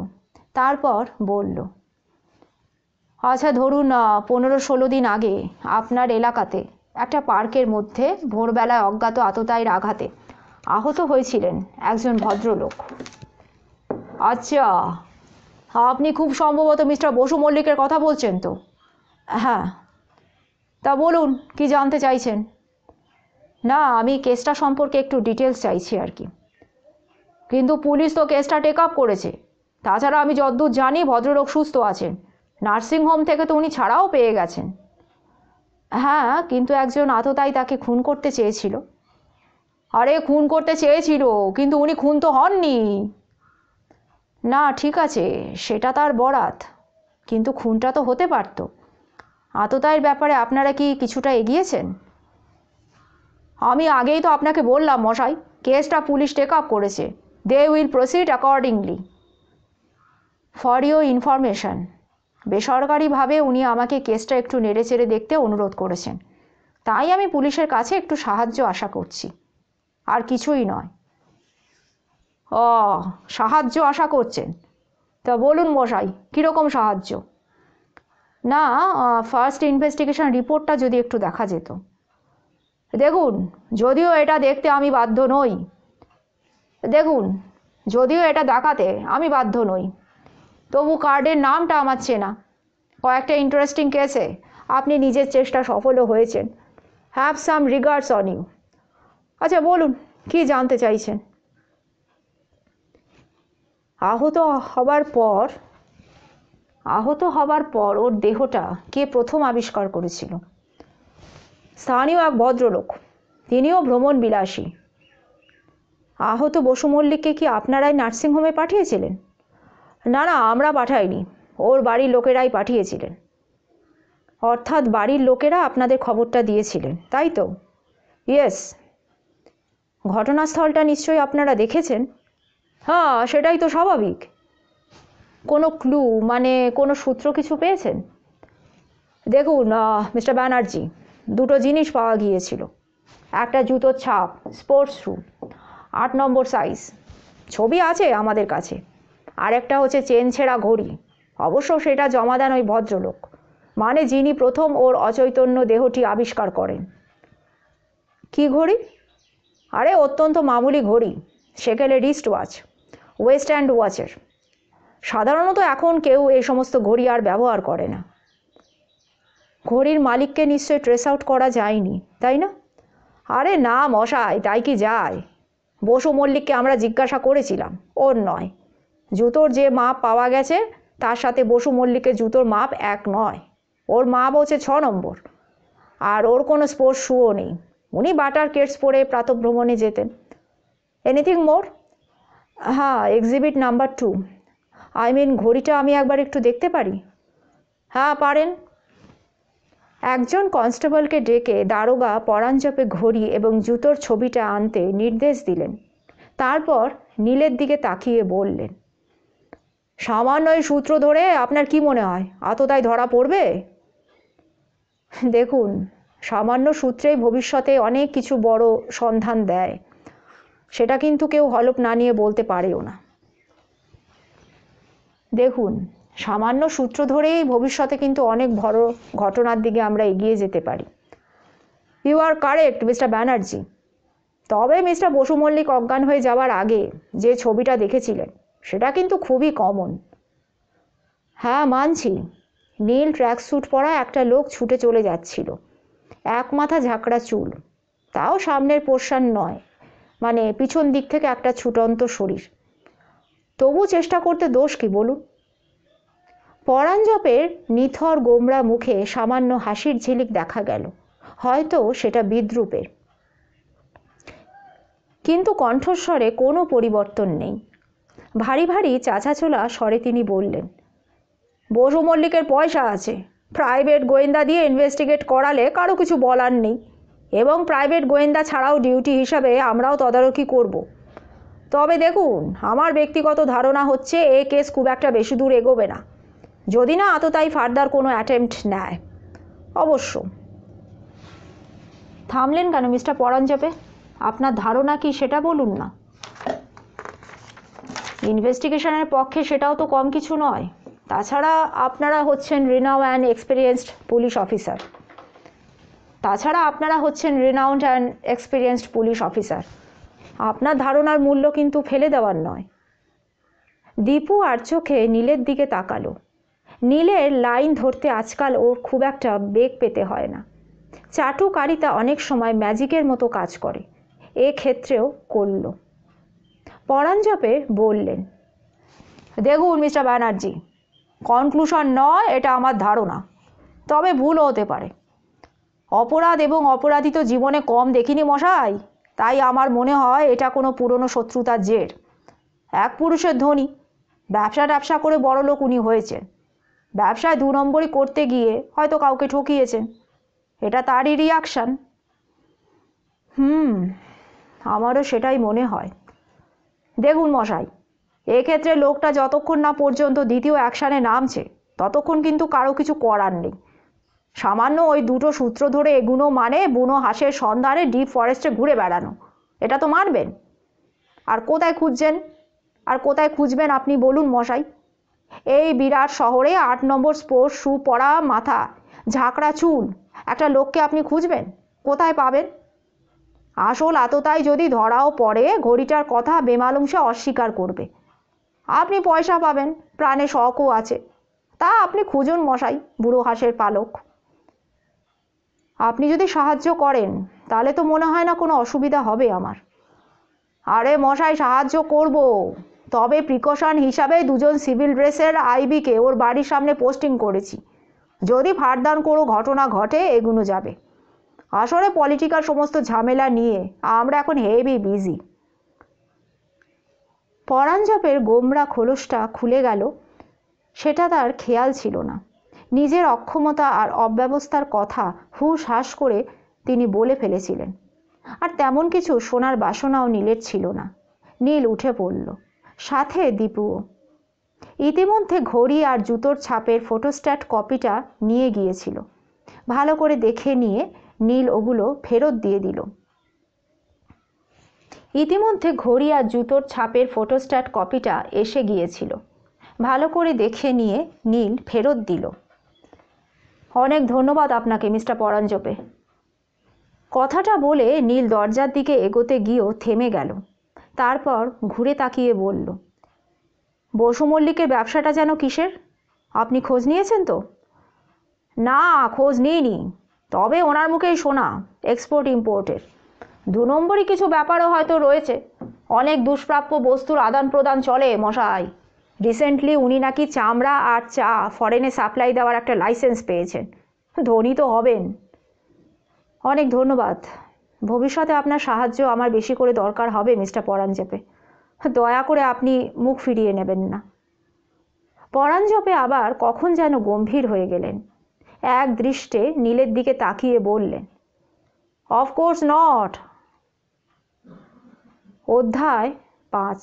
তারপর বলল আচ্ছা ধরুন পনেরো ষোলো দিন আগে আপনার এলাকাতে একটা পার্কের মধ্যে ভোরবেলায় অজ্ঞাত আততায়ের আঘাতে আহত হয়েছিলেন একজন ভদ্রলোক আচ্ছা আপনি খুব সম্ভবত মিস্টার বসু মল্লিকের কথা বলছেন তো হ্যাঁ তা বলুন কি জানতে চাইছেন না আমি কেসটা সম্পর্কে একটু ডিটেলস চাইছি আর কি কিন্তু পুলিশ তো কেসটা টেক আপ করেছে তাছাড়া আমি যদ্দূর জানি ভদ্রলোক সুস্থ আছেন নার্সিংহোম থেকে তো উনি ছাড়াও পেয়ে গেছেন হ্যাঁ কিন্তু একজন আততাই তাকে খুন করতে চেয়েছিল আরে খুন করতে চেয়েছিল কিন্তু উনি খুন তো হননি না ঠিক আছে সেটা তার বরাত কিন্তু খুনটা তো হতে পারত আততায়ের ব্যাপারে আপনারা কি কিছুটা এগিয়েছেন আমি আগেই তো আপনাকে বললাম মশাই কেসটা পুলিশ টেক আপ করেছে they will proceed accordingly for you information বেসরকারিভাবে উনি আমাকে কেসটা একটু নেড়ে চেড়ে দেখতে অনুরোধ করেছেন তাই আমি পুলিশের কাছে একটু সাহায্য আশা করছি আর কিছুই নয় ও সাহায্য আশা করছেন তা বলুন মশাই কীরকম সাহায্য না ফার্স্ট ইনভেস্টিগেশন রিপোর্টটা যদি একটু দেখা যেত দেখুন যদিও এটা দেখতে আমি বাধ্য নই দেখুন যদিও এটা দেখাতে আমি বাধ্য নই তবু কার্ডের নামটা আমার চেনা কয়েকটা ইন্টারেস্টিং কেসে আপনি নিজের চেষ্টা সফলও হয়েছেন have some regards on you আচ্ছা বলুন কি জানতে চাইছেন আহত হবার পর আহত হবার পর ওর দেহটা কে প্রথম আবিষ্কার করেছিল স্থানীয় এক ভদ্রলোক তিনিও ভ্রমণ বিলাসী আহত বসু মল্লিককে কি আপনারাই নার্সিংহোমে পাঠিয়েছিলেন না না আমরা পাঠাইনি ওর বাড়ির লোকেরাই পাঠিয়েছিলেন অর্থাৎ বাড়ির লোকেরা আপনাদের খবরটা দিয়েছিলেন তাই তো ইয়েস ঘটনাস্থলটা নিশ্চয়ই আপনারা দেখেছেন হ্যাঁ সেটাই তো স্বাভাবিক কোনো ক্লু মানে কোনো সূত্র কিছু পেয়েছেন দেখুন মিস্টার ব্যানার্জি দুটো জিনিস পাওয়া গিয়েছিল একটা জুতোর ছাপ স্পোর্টস শু আট নম্বর সাইজ ছবি আছে আমাদের কাছে আর একটা হচ্ছে চেন ছেঁড়া ঘড়ি অবশ্য সেটা জমা দেন ওই ভদ্রলোক মানে যিনি প্রথম ওর অচৈতন্য দেহটি আবিষ্কার করেন কি ঘড়ি আরে অত্যন্ত মামুলি ঘড়ি সেকেলে রিস্ট ওয়াচ ওয়েস্ট অ্যান্ড ওয়াচের সাধারণত এখন কেউ এই সমস্ত ঘড়ি আর ব্যবহার করে না ঘড়ির মালিককে নিশ্চয়ই ট্রেস আউট করা যায়নি তাই না আরে না মশাই তাই কি যায় বসু মল্লিককে আমরা জিজ্ঞাসা করেছিলাম ওর নয় জুতোর যে মাপ পাওয়া গেছে তার সাথে বসু মল্লিকের জুতোর মাপ এক নয় ওর মাপ হচ্ছে ছ নম্বর আর ওর কোনো স্পোর্টস শুও নেই উনি বাটার কেটস পরে প্রাতভ্রমণে যেতেন এনিথিং মোর হ্যাঁ exhibit number two I mean ঘড়িটা আমি একবার একটু দেখতে পারি হ্যাঁ পারেন একজন কনস্টেবলকে ডেকে দারোগা পরাঞ্জপে ঘড়ি এবং জুতোর ছবিটা আনতে নির্দেশ দিলেন তারপর নীলের দিকে তাকিয়ে বললেন সামান্যই সূত্র ধরে আপনার কি মনে হয় আততায় ধরা পড়বে দেখুন সামান্য সূত্রেই ভবিষ্যতে অনেক কিছু বড় সন্ধান দেয় সেটা কিন্তু কেউ হলপ না নিয়ে বলতে পারেও না দেখুন সামান্য সূত্র ধরেই ভবিষ্যতে কিন্তু অনেক বড় ঘটনার দিকে আমরা এগিয়ে যেতে পারি you are correct mister Banerjee তবে মিস্টার বসু মল্লিক অজ্ঞান হয়ে যাওয়ার আগে যে ছবিটা দেখেছিলেন সেটা কিন্তু খুবই কমন হ্যাঁ মানছি নীল ট্র্যাক স্যুট পরা একটা লোক ছুটে চলে যাচ্ছিল এক মাথা ঝাঁকড়া চুল তাও সামনের পোর্শান নয় মানে পিছন দিক থেকে একটা ছুটন্ত শরীর তবু চেষ্টা করতে দোষ কি বলুন পরাঞ্জপের নিথর গোমরা মুখে সামান্য হাসির ঝিলিক দেখা গেল হয়তো সেটা বিদ্রুপের কিন্তু কণ্ঠস্বরে কোনো পরিবর্তন নেই ভারী ভারী চাচাচোলা স্বরে তিনি বললেন বসু মল্লিকের পয়সা আছে প্রাইভেট গোয়েন্দা দিয়ে ইনভেস্টিগেট করালে কারো কিছু বলার নেই এবং প্রাইভেট গোয়েন্দা ছাড়াও ডিউটি হিসাবে আমরাও তদারকি করব। তবে দেখুন আমার ব্যক্তিগত ধারণা হচ্ছে এ কেস খুব একটা বেশি দূর এগোবে না যদি না আততায়ী ফার্দার কোনো অ্যাটেম্পট নেয় অবশ্য থামলেন কেন মিস্টার পরাঞ্জাপে আপনার ধারণা কি সেটা বলুন না ইনভেস্টিগেশনের পক্ষে সেটাও তো কম কিছু নয় তাছাড়া আপনারা হচ্ছেন renowned and experienced police officer তাছাড়া আপনারা হচ্ছেন renowned and experienced police officer আপনার ধারণার মূল্য কিন্তু ফেলে দেওয়ার নয় দীপু আর চোখে নীলের দিকে তাকালো নীলের লাইন ধরতে আজকাল ওর খুব একটা বেগ পেতে হয় না চাটুকারিতা অনেক সময় ম্যাজিকের মতো কাজ করে এ ক্ষেত্রেও করল পরাঞ্জপে বললেন দেখুন মিস্টার ব্যানার্জি কনক্লুশন নয় এটা আমার ধারণা তবে ভুলও হতে পারে অপরাধ এবং অপরাধী তো জীবনে কম দেখিনি মশাই তাই আমার মনে হয় এটা কোনো পুরনো শত্রুতার জের এক পুরুষের ধনী ব্যবসা ট্যাবসা করে বড় লোক উনি হয়েছেন ব্যবসায় দু নম্বরই করতে গিয়ে হয়তো কাউকে ঠকিয়েছেন এটা তারই রিয়াকশান হুম আমারও সেটাই মনে হয় দেখুন মশাই এক্ষেত্রে লোকটা যতক্ষণ না পর্যন্ত দ্বিতীয় অ্যাকশানে নামছে ততক্ষণ কিন্তু কারো কিছু করার নেই সামান্য ওই দুটো সূত্র ধরে এগুনো মানে বুনো হাঁসের সন্ধানে ডিপ ফরেস্টে ঘুরে বেড়ানো এটা তো মানবেন আর কোথায় খুঁজছেন আর কোথায় খুঁজবেন আপনি বলুন মশাই এই বিরাট শহরে আট নম্বর স্পোর্টস শ্যু পরা মাথা ঝাঁকড়া চুল একটা লোককে আপনি খুঁজবেন কোথায় পাবেন আসল আততায় যদি ধরাও পড়ে ঘড়িটার কথা বেমালুম সে অস্বীকার করবে আপনি পয়সা পাবেন প্রাণে শখও আছে তা আপনি খুঁজুন মশাই বুড়ো হাঁসের পালক আপনি যদি সাহায্য করেন তাহলে তো মনে হয় না কোনো অসুবিধা হবে আমার আরে মশাই সাহায্য করবো তবে প্রিকশন হিসাবে দুজন সিভিল ড্রেসের আইবিকে ওর বাড়ির সামনে পোস্টিং করেছি যদি ফারদান কোনো ঘটনা ঘটে এগুলো যাবে আসলে পলিটিক্যাল সমস্ত ঝামেলা নিয়ে আমরা এখন হেভি বিজি পরাঞ্জাপের গোমরা খোলসটা খুলে গেল সেটা তার খেয়াল ছিল না নিজের অক্ষমতা আর অব্যবস্থার কথা হুশ হাস করে তিনি বলে ফেলেছিলেন আর তেমন কিছু শোনার বাসনাও নীলের ছিল না নীল উঠে পড়ল সাথে দীপুও ইতিমধ্যে ঘড়ি আর জুতোর ছাপের ফটোস্ট্যাট কপিটা নিয়ে গিয়েছিল ভালো করে দেখে নিয়ে নীল ওগুলো ফেরত দিয়ে দিল ইতিমধ্যে ঘড়ি আর জুতোর ছাপের ফটোস্ট্যাট কপিটা এসে গিয়েছিল ভালো করে দেখে নিয়ে নীল ফেরত দিল অনেক ধন্যবাদ আপনাকে মিস্টার পরাঞ্জপে কথাটা বলে নীল দরজার দিকে এগোতে গিয়েও থেমে গেল তারপর ঘুরে তাকিয়ে বলল বসু মল্লিকের ব্যবসাটা যেন কিসের আপনি খোঁজ নিয়েছেন তো না খোঁজ নিইনি তবে ওনার মুখেই শোনা এক্সপোর্ট ইম্পোর্টের দু নম্বরই কিছু ব্যাপারও হয়তো রয়েছে অনেক দুষ্প্রাপ্য বস্তুর আদান প্রদান চলে মশাই রিসেন্টলি উনি নাকি চামড়া আর চা ফরেনে সাপ্লাই দেওয়ার একটা লাইসেন্স পেয়েছেন ধনী তো হবেন অনেক ধন্যবাদ ভবিষ্যতে আপনার সাহায্য আমার বেশি করে দরকার হবে মিস্টার পরাঞ্জপে দয়া করে আপনি মুখ ফিরিয়ে নেবেন না পরাঞ্জপে আবার কখন যেন গম্ভীর হয়ে গেলেন এক দৃষ্টে নীলের দিকে তাকিয়ে বললেন অফকোর্স নট অধ্যায় পাঁচ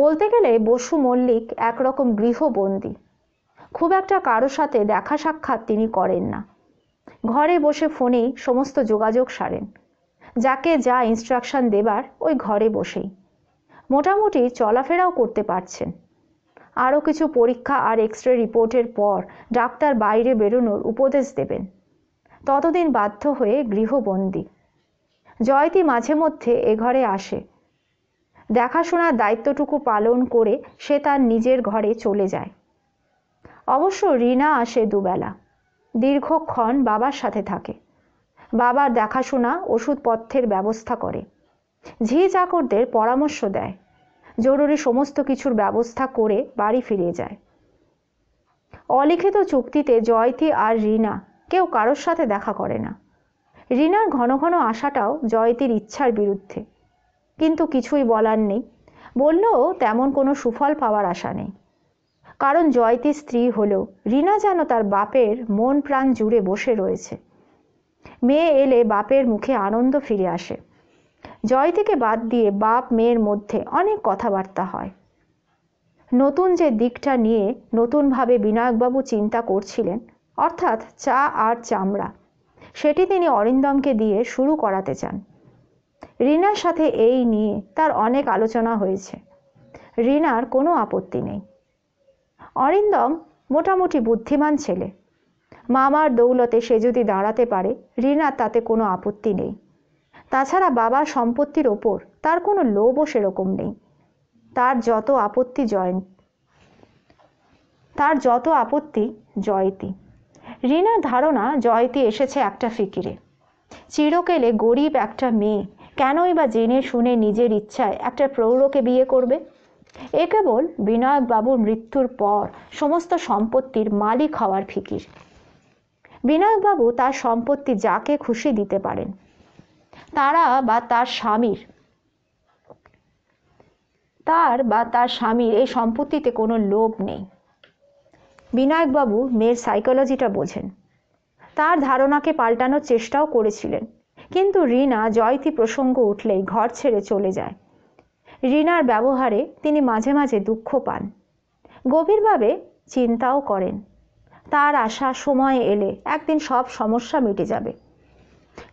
বলতে গেলে বসু মল্লিক একরকম গৃহবন্দী খুব একটা কারো সাথে দেখা সাক্ষাৎ তিনি করেন না ঘরে বসে ফোনেই সমস্ত যোগাযোগ সারেন যাকে যা ইনস্ট্রাকশান দেবার ওই ঘরে বসেই মোটামুটি চলাফেরাও করতে পারছেন আরও কিছু পরীক্ষা আর এক্স রে রিপোর্টের পর ডাক্তার বাইরে বেরোনোর উপদেশ দেবেন ততদিন বাধ্য হয়ে গৃহবন্দী জয়তি মাঝে মধ্যে এ ঘরে আসে দেখাশোনার দায়িত্বটুকু পালন করে সে তার নিজের ঘরে চলে যায় অবশ্য রিনা আসে দুবেলা দীর্ঘক্ষণ বাবার সাথে থাকে বাবার দেখাশোনা ওষুধপথ্যের ব্যবস্থা করে ঝি চাকরদের পরামর্শ দেয় জরুরি সমস্ত কিছুর ব্যবস্থা করে বাড়ি ফিরে যায় অলিখিত চুক্তিতে জয়তী আর রিনা কেউ কারোর সাথে দেখা করে না রিনার ঘন ঘন আসাটাও জয়তীর ইচ্ছার বিরুদ্ধে কিন্তু কিছুই বলার নেই বললেও তেমন কোনো সুফল পাওয়ার আশা নেই কারণ জয়তি স্ত্রী হলেও রিনা যেন তার বাপের মন প্রাণ জুড়ে বসে রয়েছে মেয়ে এলে বাপের মুখে আনন্দ ফিরে আসে জয়তিকে বাদ দিয়ে বাপ মেয়ের মধ্যে অনেক কথাবার্তা হয় নতুন যে দিকটা নিয়ে নতুনভাবে বিনায়কবাবু চিন্তা করছিলেন অর্থাৎ চা আর চামড়া সেটি তিনি অরিন্দমকে দিয়ে শুরু করাতে চান রিনার সাথে এই নিয়ে তার অনেক আলোচনা হয়েছে রিনার কোনো আপত্তি নেই অরিন্দম মোটামুটি বুদ্ধিমান ছেলে মামার দৌলতে সে যদি দাঁড়াতে পারে রিনা তাতে কোনো আপত্তি নেই তাছাড়া বাবার সম্পত্তির ওপর তার কোনো লোভও সেরকম নেই তার যত আপত্তি জয়ন তার যত আপত্তি জয়তী রিনার ধারণা জয়তি এসেছে একটা ফিকিরে চিরকেলে গরিব একটা মেয়ে কেনই বা জেনে শুনে নিজের ইচ্ছায় একটা প্রৌঢ়কে বিয়ে করবে এ কেবল বিনায়কবাবুর মৃত্যুর পর সমস্ত সম্পত্তির মালিক হওয়ার ফিকির বিনায়কবাবু তার সম্পত্তি যাকে খুশি দিতে পারেন তারা বা তার স্বামীর তার বা তার স্বামীর এই সম্পত্তিতে কোনো লোভ নেই বিনায়কবাবু মেয়ের সাইকোলজিটা বোঝেন তার ধারণাকে পাল্টানোর চেষ্টাও করেছিলেন কিন্তু রিনা জয়তি প্রসঙ্গ উঠলেই ঘর ছেড়ে চলে যায় রিনার ব্যবহারে তিনি মাঝে মাঝে দুঃখ পান গভীরভাবে চিন্তাও করেন তার আশা সময় এলে একদিন সব সমস্যা মিটে যাবে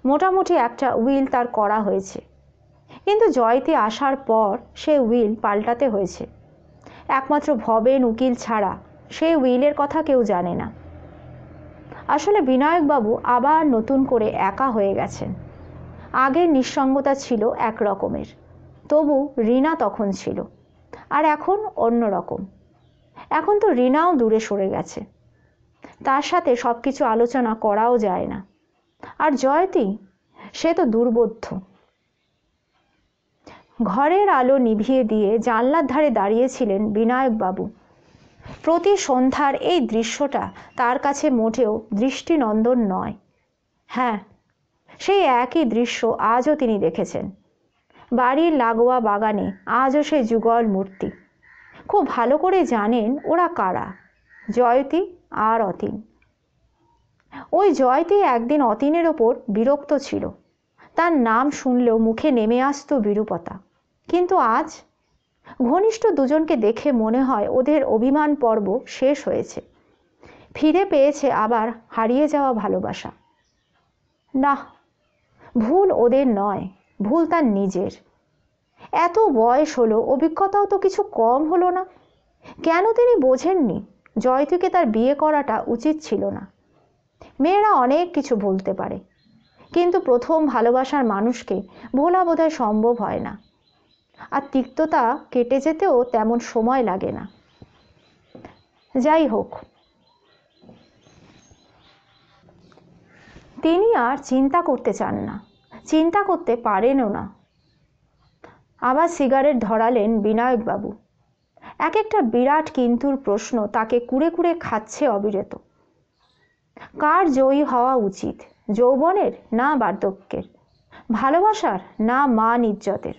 মোটামুটি একটা উইল তার করা হয়েছে কিন্তু জয়তে আসার পর সে উইল পাল্টাতে হয়েছে একমাত্র ভবেন উকিল ছাড়া সেই উইলের কথা কেউ জানে না আসলে বিনায়কবাবু আবার নতুন করে একা হয়ে গেছেন আগের নিঃসঙ্গতা ছিল এক রকমের তবু রিনা তখন ছিল আর এখন অন্য রকম এখন তো রিনাও দূরে সরে গেছে তার সাথে সব কিছু আলোচনা করাও যায় না আর জয়তী সে তো দুর্বোধ্য ঘরের আলো নিভিয়ে দিয়ে জানলার ধারে দাঁড়িয়েছিলেন বিনায়কবাবু প্রতি সন্ধ্যার এই দৃশ্যটা তার কাছে মোটেও দৃষ্টিনন্দন নয় হ্যাঁ সেই একই দৃশ্য আজও তিনি দেখেছেন বাড়ির লাগোয়া বাগানে আজও সে যুগল মূর্তি খুব ভালো করে জানেন ওরা কারা জয়তী আর অতীন ওই জয়তী একদিন অতীনের ওপর বিরক্ত ছিল তার নাম শুনলেও মুখে নেমে আসত বিরূপতা কিন্তু আজ ঘনিষ্ঠ দুজনকে দেখে মনে হয় ওদের অভিমান পর্ব শেষ হয়েছে ফিরে পেয়েছে আবার হারিয়ে যাওয়া ভালোবাসা না ভুল ওদের নয় ভুল তার নিজের এত বয়স হলো অভিজ্ঞতাও তো কিছু কম হলো না কেন তিনি বোঝেননি জয়তীকে তার বিয়ে করাটা উচিত ছিল না মেয়েরা অনেক কিছু ভুলতে পারে কিন্তু প্রথম ভালোবাসার মানুষকে ভোলা বোধহয় সম্ভব হয় না আর তিক্ততা কেটে যেতেও তেমন সময় লাগে না যাই হোক তিনি আর চিন্তা করতে চান না চিন্তা করতে পারেনও না আবার সিগারেট ধরালেন বিনায়কবাবু এক একটা বিরাট কিন্তুর প্রশ্ন তাকে কুড়ে কুড়ে খাচ্ছে অবিরত কার জয়ী হওয়া উচিত যৌবনের না বার্ধক্যের ভালোবাসার না মান ইজ্জতের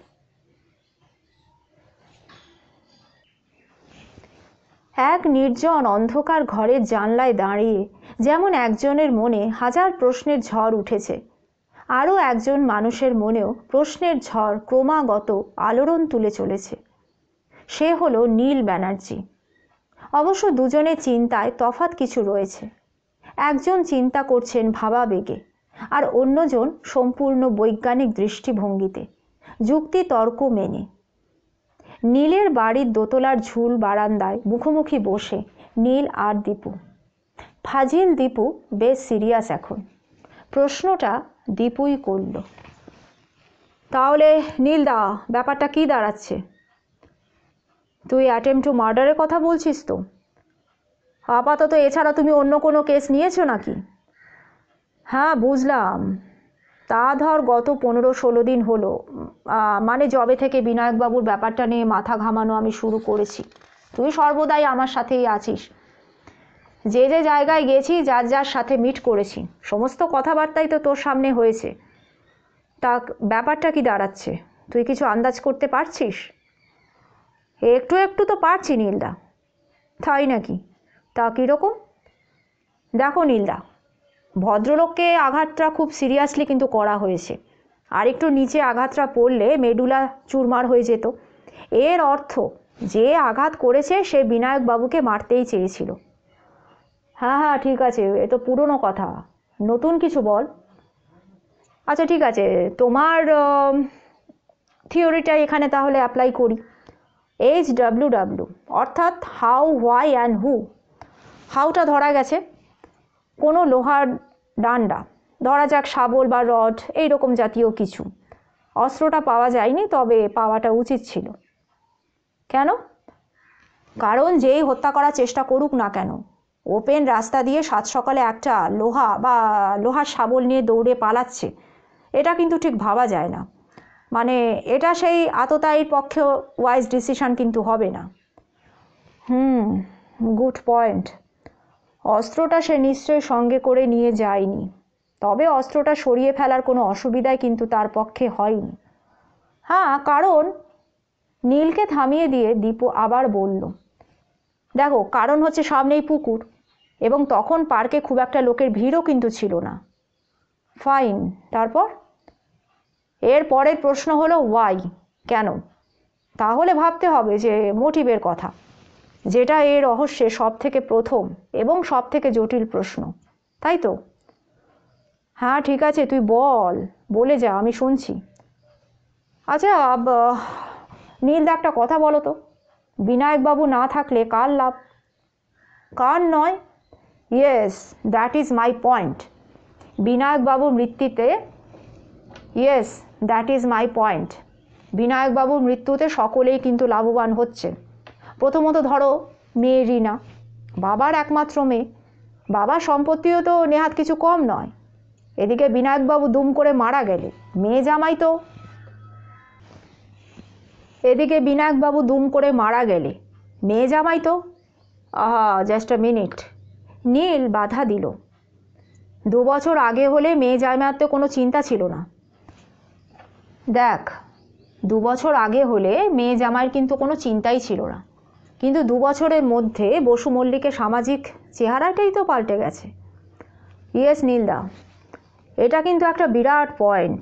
এক নির্জন অন্ধকার ঘরের জানলায় দাঁড়িয়ে যেমন একজনের মনে হাজার প্রশ্নের ঝড় উঠেছে আরও একজন মানুষের মনেও প্রশ্নের ঝড় ক্রমাগত আলোড়ন তুলে চলেছে সে হলো নীল ব্যানার্জি অবশ্য দুজনের চিন্তায় তফাত কিছু রয়েছে একজন চিন্তা করছেন ভাবাবেগে আর অন্যজন সম্পূর্ণ বৈজ্ঞানিক দৃষ্টিভঙ্গিতে যুক্তি তর্ক মেনে নীলের বাড়ির দোতলার ঝুল বারান্দায় মুখোমুখি বসে নীল আর দীপু ফাজিল দীপু বেশ সিরিয়াস এখন প্রশ্নটা দীপুই করল তাহলে নীলদা ব্যাপারটা কি দাঁড়াচ্ছে তুই অ্যাটেম্প টু মার্ডারের কথা বলছিস তো আপাতত এছাড়া তুমি অন্য কোনো কেস নিয়েছো নাকি হ্যাঁ বুঝলাম তা ধর গত পনেরো ষোলো দিন হলো মানে জবে থেকে বিনায়কবাবুর ব্যাপারটা নিয়ে মাথা ঘামানো আমি শুরু করেছি তুই সর্বদাই আমার সাথেই আছিস যে যে জায়গায় গেছি যার যার সাথে মিট করেছি সমস্ত কথাবার্তাই তো তোর সামনে হয়েছে তা ব্যাপারটা কি দাঁড়াচ্ছে তুই কিছু আন্দাজ করতে পারছিস একটু একটু তো পারছি নীলদা তাই নাকি তা কীরকম দেখো নীলদা ভদ্রলোককে আঘাতটা খুব সিরিয়াসলি কিন্তু করা হয়েছে আর একটু নিচে আঘাতটা পড়লে মেডুলা চুরমার হয়ে যেত এর অর্থ যে আঘাত করেছে সে বিনায়কবাবুকে মারতেই চেয়েছিল হ্যাঁ হ্যাঁ ঠিক আছে এ তো পুরনো কথা নতুন কিছু বল আচ্ছা ঠিক আছে তোমার থিওরিটা এখানে তাহলে অ্যাপ্লাই করি এইচ ডাব্লিউ ডাব্লিউ অর্থাৎ হাউ হোয়াই অ্যান্ড হু হাউটা ধরা গেছে কোনো লোহার ডান্ডা ধরা যাক শাবল বা রড এই রকম জাতীয় কিছু অস্ত্রটা পাওয়া যায়নি তবে পাওয়াটা উচিত ছিল কেন কারণ যেই হত্যা করার চেষ্টা করুক না কেন ওপেন রাস্তা দিয়ে সাত সকালে একটা লোহা বা লোহার শাবল নিয়ে দৌড়ে পালাচ্ছে এটা কিন্তু ঠিক ভাবা যায় না মানে এটা সেই আততায়ীর পক্ষে ওয়াইজ ডিসিশান কিন্তু হবে না হুম গুড পয়েন্ট অস্ত্রটা সে নিশ্চয়ই সঙ্গে করে নিয়ে যায়নি তবে অস্ত্রটা সরিয়ে ফেলার কোনো অসুবিধাই কিন্তু তার পক্ষে হয়নি হ্যাঁ কারণ নীলকে থামিয়ে দিয়ে দীপু আবার বলল দেখো কারণ হচ্ছে সামনেই পুকুর এবং তখন পার্কে খুব একটা লোকের ভিড়ও কিন্তু ছিল না ফাইন তারপর এর পরের প্রশ্ন হলো ওয়াই কেন তাহলে ভাবতে হবে যে মোটিভের কথা যেটা এর রহস্যে সব থেকে প্রথম এবং সব থেকে জটিল প্রশ্ন তাই তো হ্যাঁ ঠিক আছে তুই বল বলে যা আমি শুনছি আচ্ছা নীলদা একটা কথা বলো তো বিনায়কবাবু না থাকলে কার লাভ কার নয় yes that is my point বিনায়কবাবুর মৃত্যুতে yes that is my point বিনায়কবাবুর মৃত্যুতে সকলেই কিন্তু লাভবান হচ্ছে প্রথমত ধরো মেয়ে রিনা বাবার একমাত্র মেয়ে বাবার সম্পত্তিও তো নেহাত কিছু কম নয় এদিকে বিনায়কবাবু দুম করে মারা গেলে মেয়ে জামাই তো এদিকে বিনায়কবাবু দুম করে মারা গেলে মেয়ে জামাই তো আহা জাস্ট আ মিনিট নীল বাধা দিল দু বছর আগে হলে মেয়ে জামায়াত তো কোনো চিন্তা ছিল না দেখ দু বছর আগে হলে মেয়ে জামাইয়ের কিন্তু কোনো চিন্তাই ছিল না কিন্তু দু বছরের মধ্যে বসু মল্লিকের সামাজিক চেহারাটাই তো পাল্টে গেছে ইয়েস নীলদা এটা কিন্তু একটা বিরাট পয়েন্ট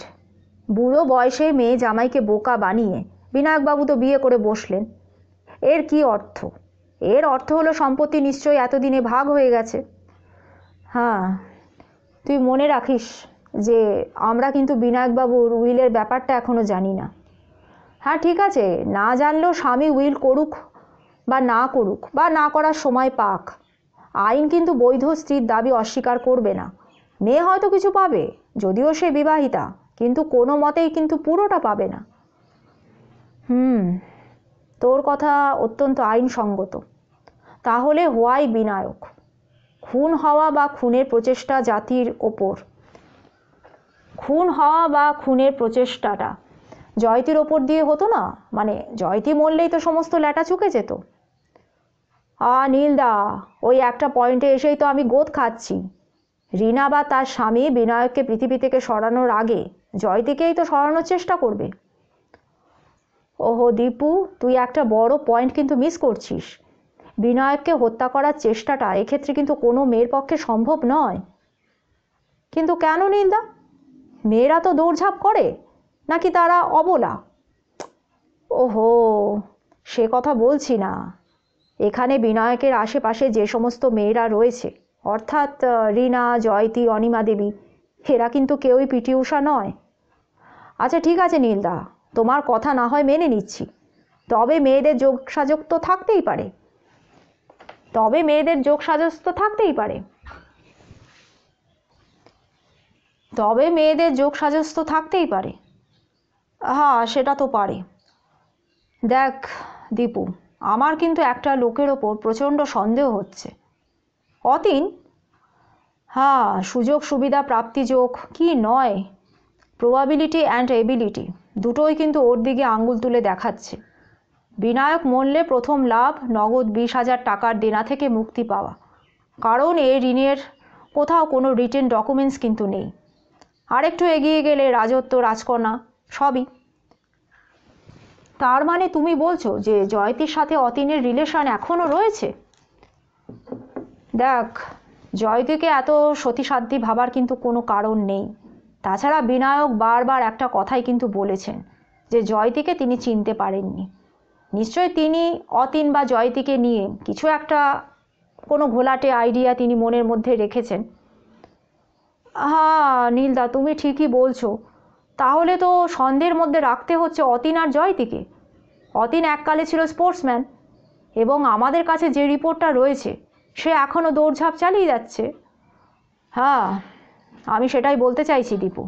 বুড়ো বয়সে মেয়ে জামাইকে বোকা বানিয়ে বিনায়কবাবু তো বিয়ে করে বসলেন এর কি অর্থ এর অর্থ হলো সম্পত্তি নিশ্চয়ই এতদিনে ভাগ হয়ে গেছে হ্যাঁ তুই মনে রাখিস যে আমরা কিন্তু বিনায়কবাবুর উইলের ব্যাপারটা এখনও জানি না হ্যাঁ ঠিক আছে না জানলেও স্বামী উইল করুক বা না করুক বা না করার সময় পাক আইন কিন্তু বৈধ স্ত্রীর দাবি অস্বীকার করবে না মেয়ে হয়তো কিছু পাবে যদিও সে বিবাহিতা কিন্তু কোনো মতেই কিন্তু পুরোটা পাবে না হুম তোর কথা অত্যন্ত আইনসঙ্গত তাহলে হোয়াই বিনায়ক খুন হওয়া বা খুনের প্রচেষ্টা জাতির ওপর খুন হওয়া বা খুনের প্রচেষ্টাটা জয়তির ওপর দিয়ে হতো না মানে জয়তি মরলেই তো সমস্ত ল্যাটা চুকে যেত আ নীলদা ওই একটা পয়েন্টে এসেই তো আমি গোদ খাচ্ছি রিনা বা তার স্বামী বিনায়ককে পৃথিবী থেকে সরানোর আগে জয়তিকেই তো সরানোর চেষ্টা করবে ওহো দীপু তুই একটা বড় পয়েন্ট কিন্তু মিস করছিস বিনায়ককে হত্যা করার চেষ্টাটা এক্ষেত্রে কিন্তু কোনো মেয়ের পক্ষে সম্ভব নয় কিন্তু কেন নিন্দা মেয়েরা তো দৌড়ঝাঁপ করে নাকি তারা অবলা ওহো সে কথা বলছি না এখানে বিনায়কের আশেপাশে যে সমস্ত মেয়েরা রয়েছে অর্থাৎ রিনা জয়তী অনিমা দেবী এরা কিন্তু কেউই পিটি উষা নয় আচ্ছা ঠিক আছে নীলদা তোমার কথা না হয় মেনে নিচ্ছি তবে মেয়েদের যোগসাযোগ তো থাকতেই পারে তবে মেয়েদের যোগ সাজস্ত থাকতেই পারে তবে মেয়েদের যোগ সাজস্ত থাকতেই পারে হ্যাঁ সেটা তো পারে দেখ দীপু আমার কিন্তু একটা লোকের ওপর প্রচণ্ড সন্দেহ হচ্ছে অতীন হ্যাঁ সুযোগ সুবিধা প্রাপ্তি যোগ কি নয় প্রবাবিলিটি অ্যান্ড এবিলিটি দুটোই কিন্তু ওর দিকে আঙ্গুল তুলে দেখাচ্ছে বিনায়ক মল্লে প্রথম লাভ নগদ বিশ হাজার টাকার দেনা থেকে মুক্তি পাওয়া কারণ এ ঋণের কোথাও কোনো রিটেন ডকুমেন্টস কিন্তু নেই আরেকটু এগিয়ে গেলে রাজত্ব রাজকনা সবই তার মানে তুমি বলছো যে জয়তীর সাথে অতীনের রিলেশন এখনও রয়েছে দেখ জয়তীকে এত সতীসাধ্যী ভাবার কিন্তু কোনো কারণ নেই তাছাড়া বিনায়ক বারবার একটা কথাই কিন্তু বলেছেন যে জয়তীকে তিনি চিনতে পারেননি নিশ্চয়ই তিনি অতীন বা জয়তীকে নিয়ে কিছু একটা কোনো ঘোলাটে আইডিয়া তিনি মনের মধ্যে রেখেছেন হ্যাঁ নীলদা তুমি ঠিকই বলছো তাহলে তো সন্দেহের মধ্যে রাখতে হচ্ছে অতীন আর জয়তীকে অতীন এককালে ছিল স্পোর্টসম্যান এবং আমাদের কাছে যে রিপোর্টটা রয়েছে সে এখনও দৌড়ঝাঁপ চালিয়ে যাচ্ছে হ্যাঁ আমি সেটাই বলতে চাইছি দীপু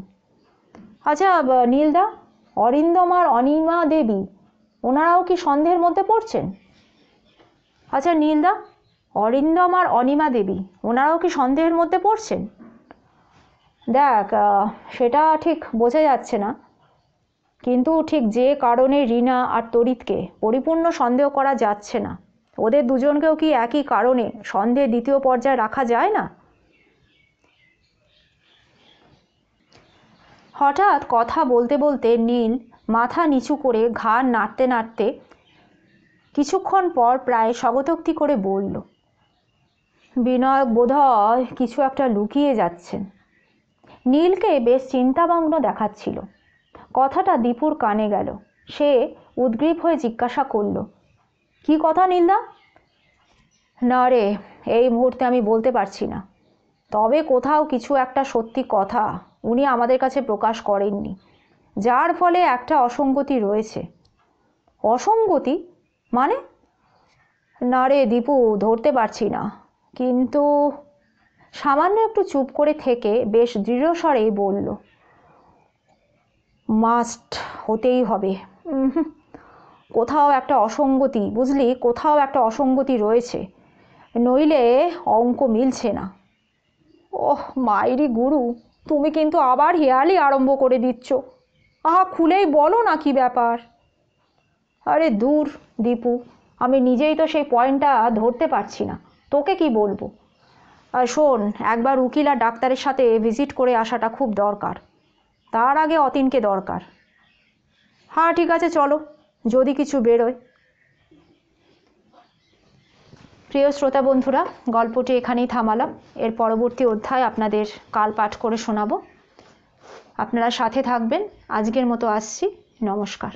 আচ্ছা নীলদা অরিন্দম আর অনিমা দেবী ওনারাও কি সন্দেহের মধ্যে পড়ছেন আচ্ছা নীলদা অরিন্দম আর অনিমা দেবী ওনারাও কি সন্দেহের মধ্যে পড়ছেন দেখ সেটা ঠিক বোঝা যাচ্ছে না কিন্তু ঠিক যে কারণে রিনা আর তরিতকে পরিপূর্ণ সন্দেহ করা যাচ্ছে না ওদের দুজনকেও কি একই কারণে সন্দেহ দ্বিতীয় পর্যায়ে রাখা যায় না হঠাৎ কথা বলতে বলতে নীল মাথা নিচু করে ঘাড় নাড়তে নাড়তে কিছুক্ষণ পর প্রায় স্বগতোক্তি করে বলল বিনয় বোধহয় কিছু একটা লুকিয়ে যাচ্ছেন নীলকে বেশ চিন্তামগ্ন দেখাচ্ছিল কথাটা দীপুর কানে গেল সে উদ্গ্রীব হয়ে জিজ্ঞাসা করল কি কথা নীলদা না রে এই মুহূর্তে আমি বলতে পারছি না তবে কোথাও কিছু একটা সত্যি কথা উনি আমাদের কাছে প্রকাশ করেননি যার ফলে একটা অসঙ্গতি রয়েছে অসঙ্গতি মানে না রে দীপু ধরতে পারছি না কিন্তু সামান্য একটু চুপ করে থেকে বেশ দৃঢ়স্বরেই বলল মাস্ট হতেই হবে কোথাও একটা অসঙ্গতি বুঝলি কোথাও একটা অসঙ্গতি রয়েছে নইলে অঙ্ক মিলছে না ওহ মাইরি গুরু তুমি কিন্তু আবার হেয়ালি আরম্ভ করে দিচ্ছ আহা খুলেই বলো না কি ব্যাপার আরে দূর দীপু আমি নিজেই তো সেই পয়েন্টটা ধরতে পারছি না তোকে কি বলবো আর শোন একবার উকিল আর ডাক্তারের সাথে ভিজিট করে আসাটা খুব দরকার তার আগে অতীনকে দরকার হ্যাঁ ঠিক আছে চলো যদি কিছু বেরোয় প্রিয় শ্রোতা বন্ধুরা গল্পটি এখানেই থামালাম এর পরবর্তী অধ্যায় আপনাদের কাল পাঠ করে শোনাবো আপনারা সাথে থাকবেন আজকের মতো আসছি নমস্কার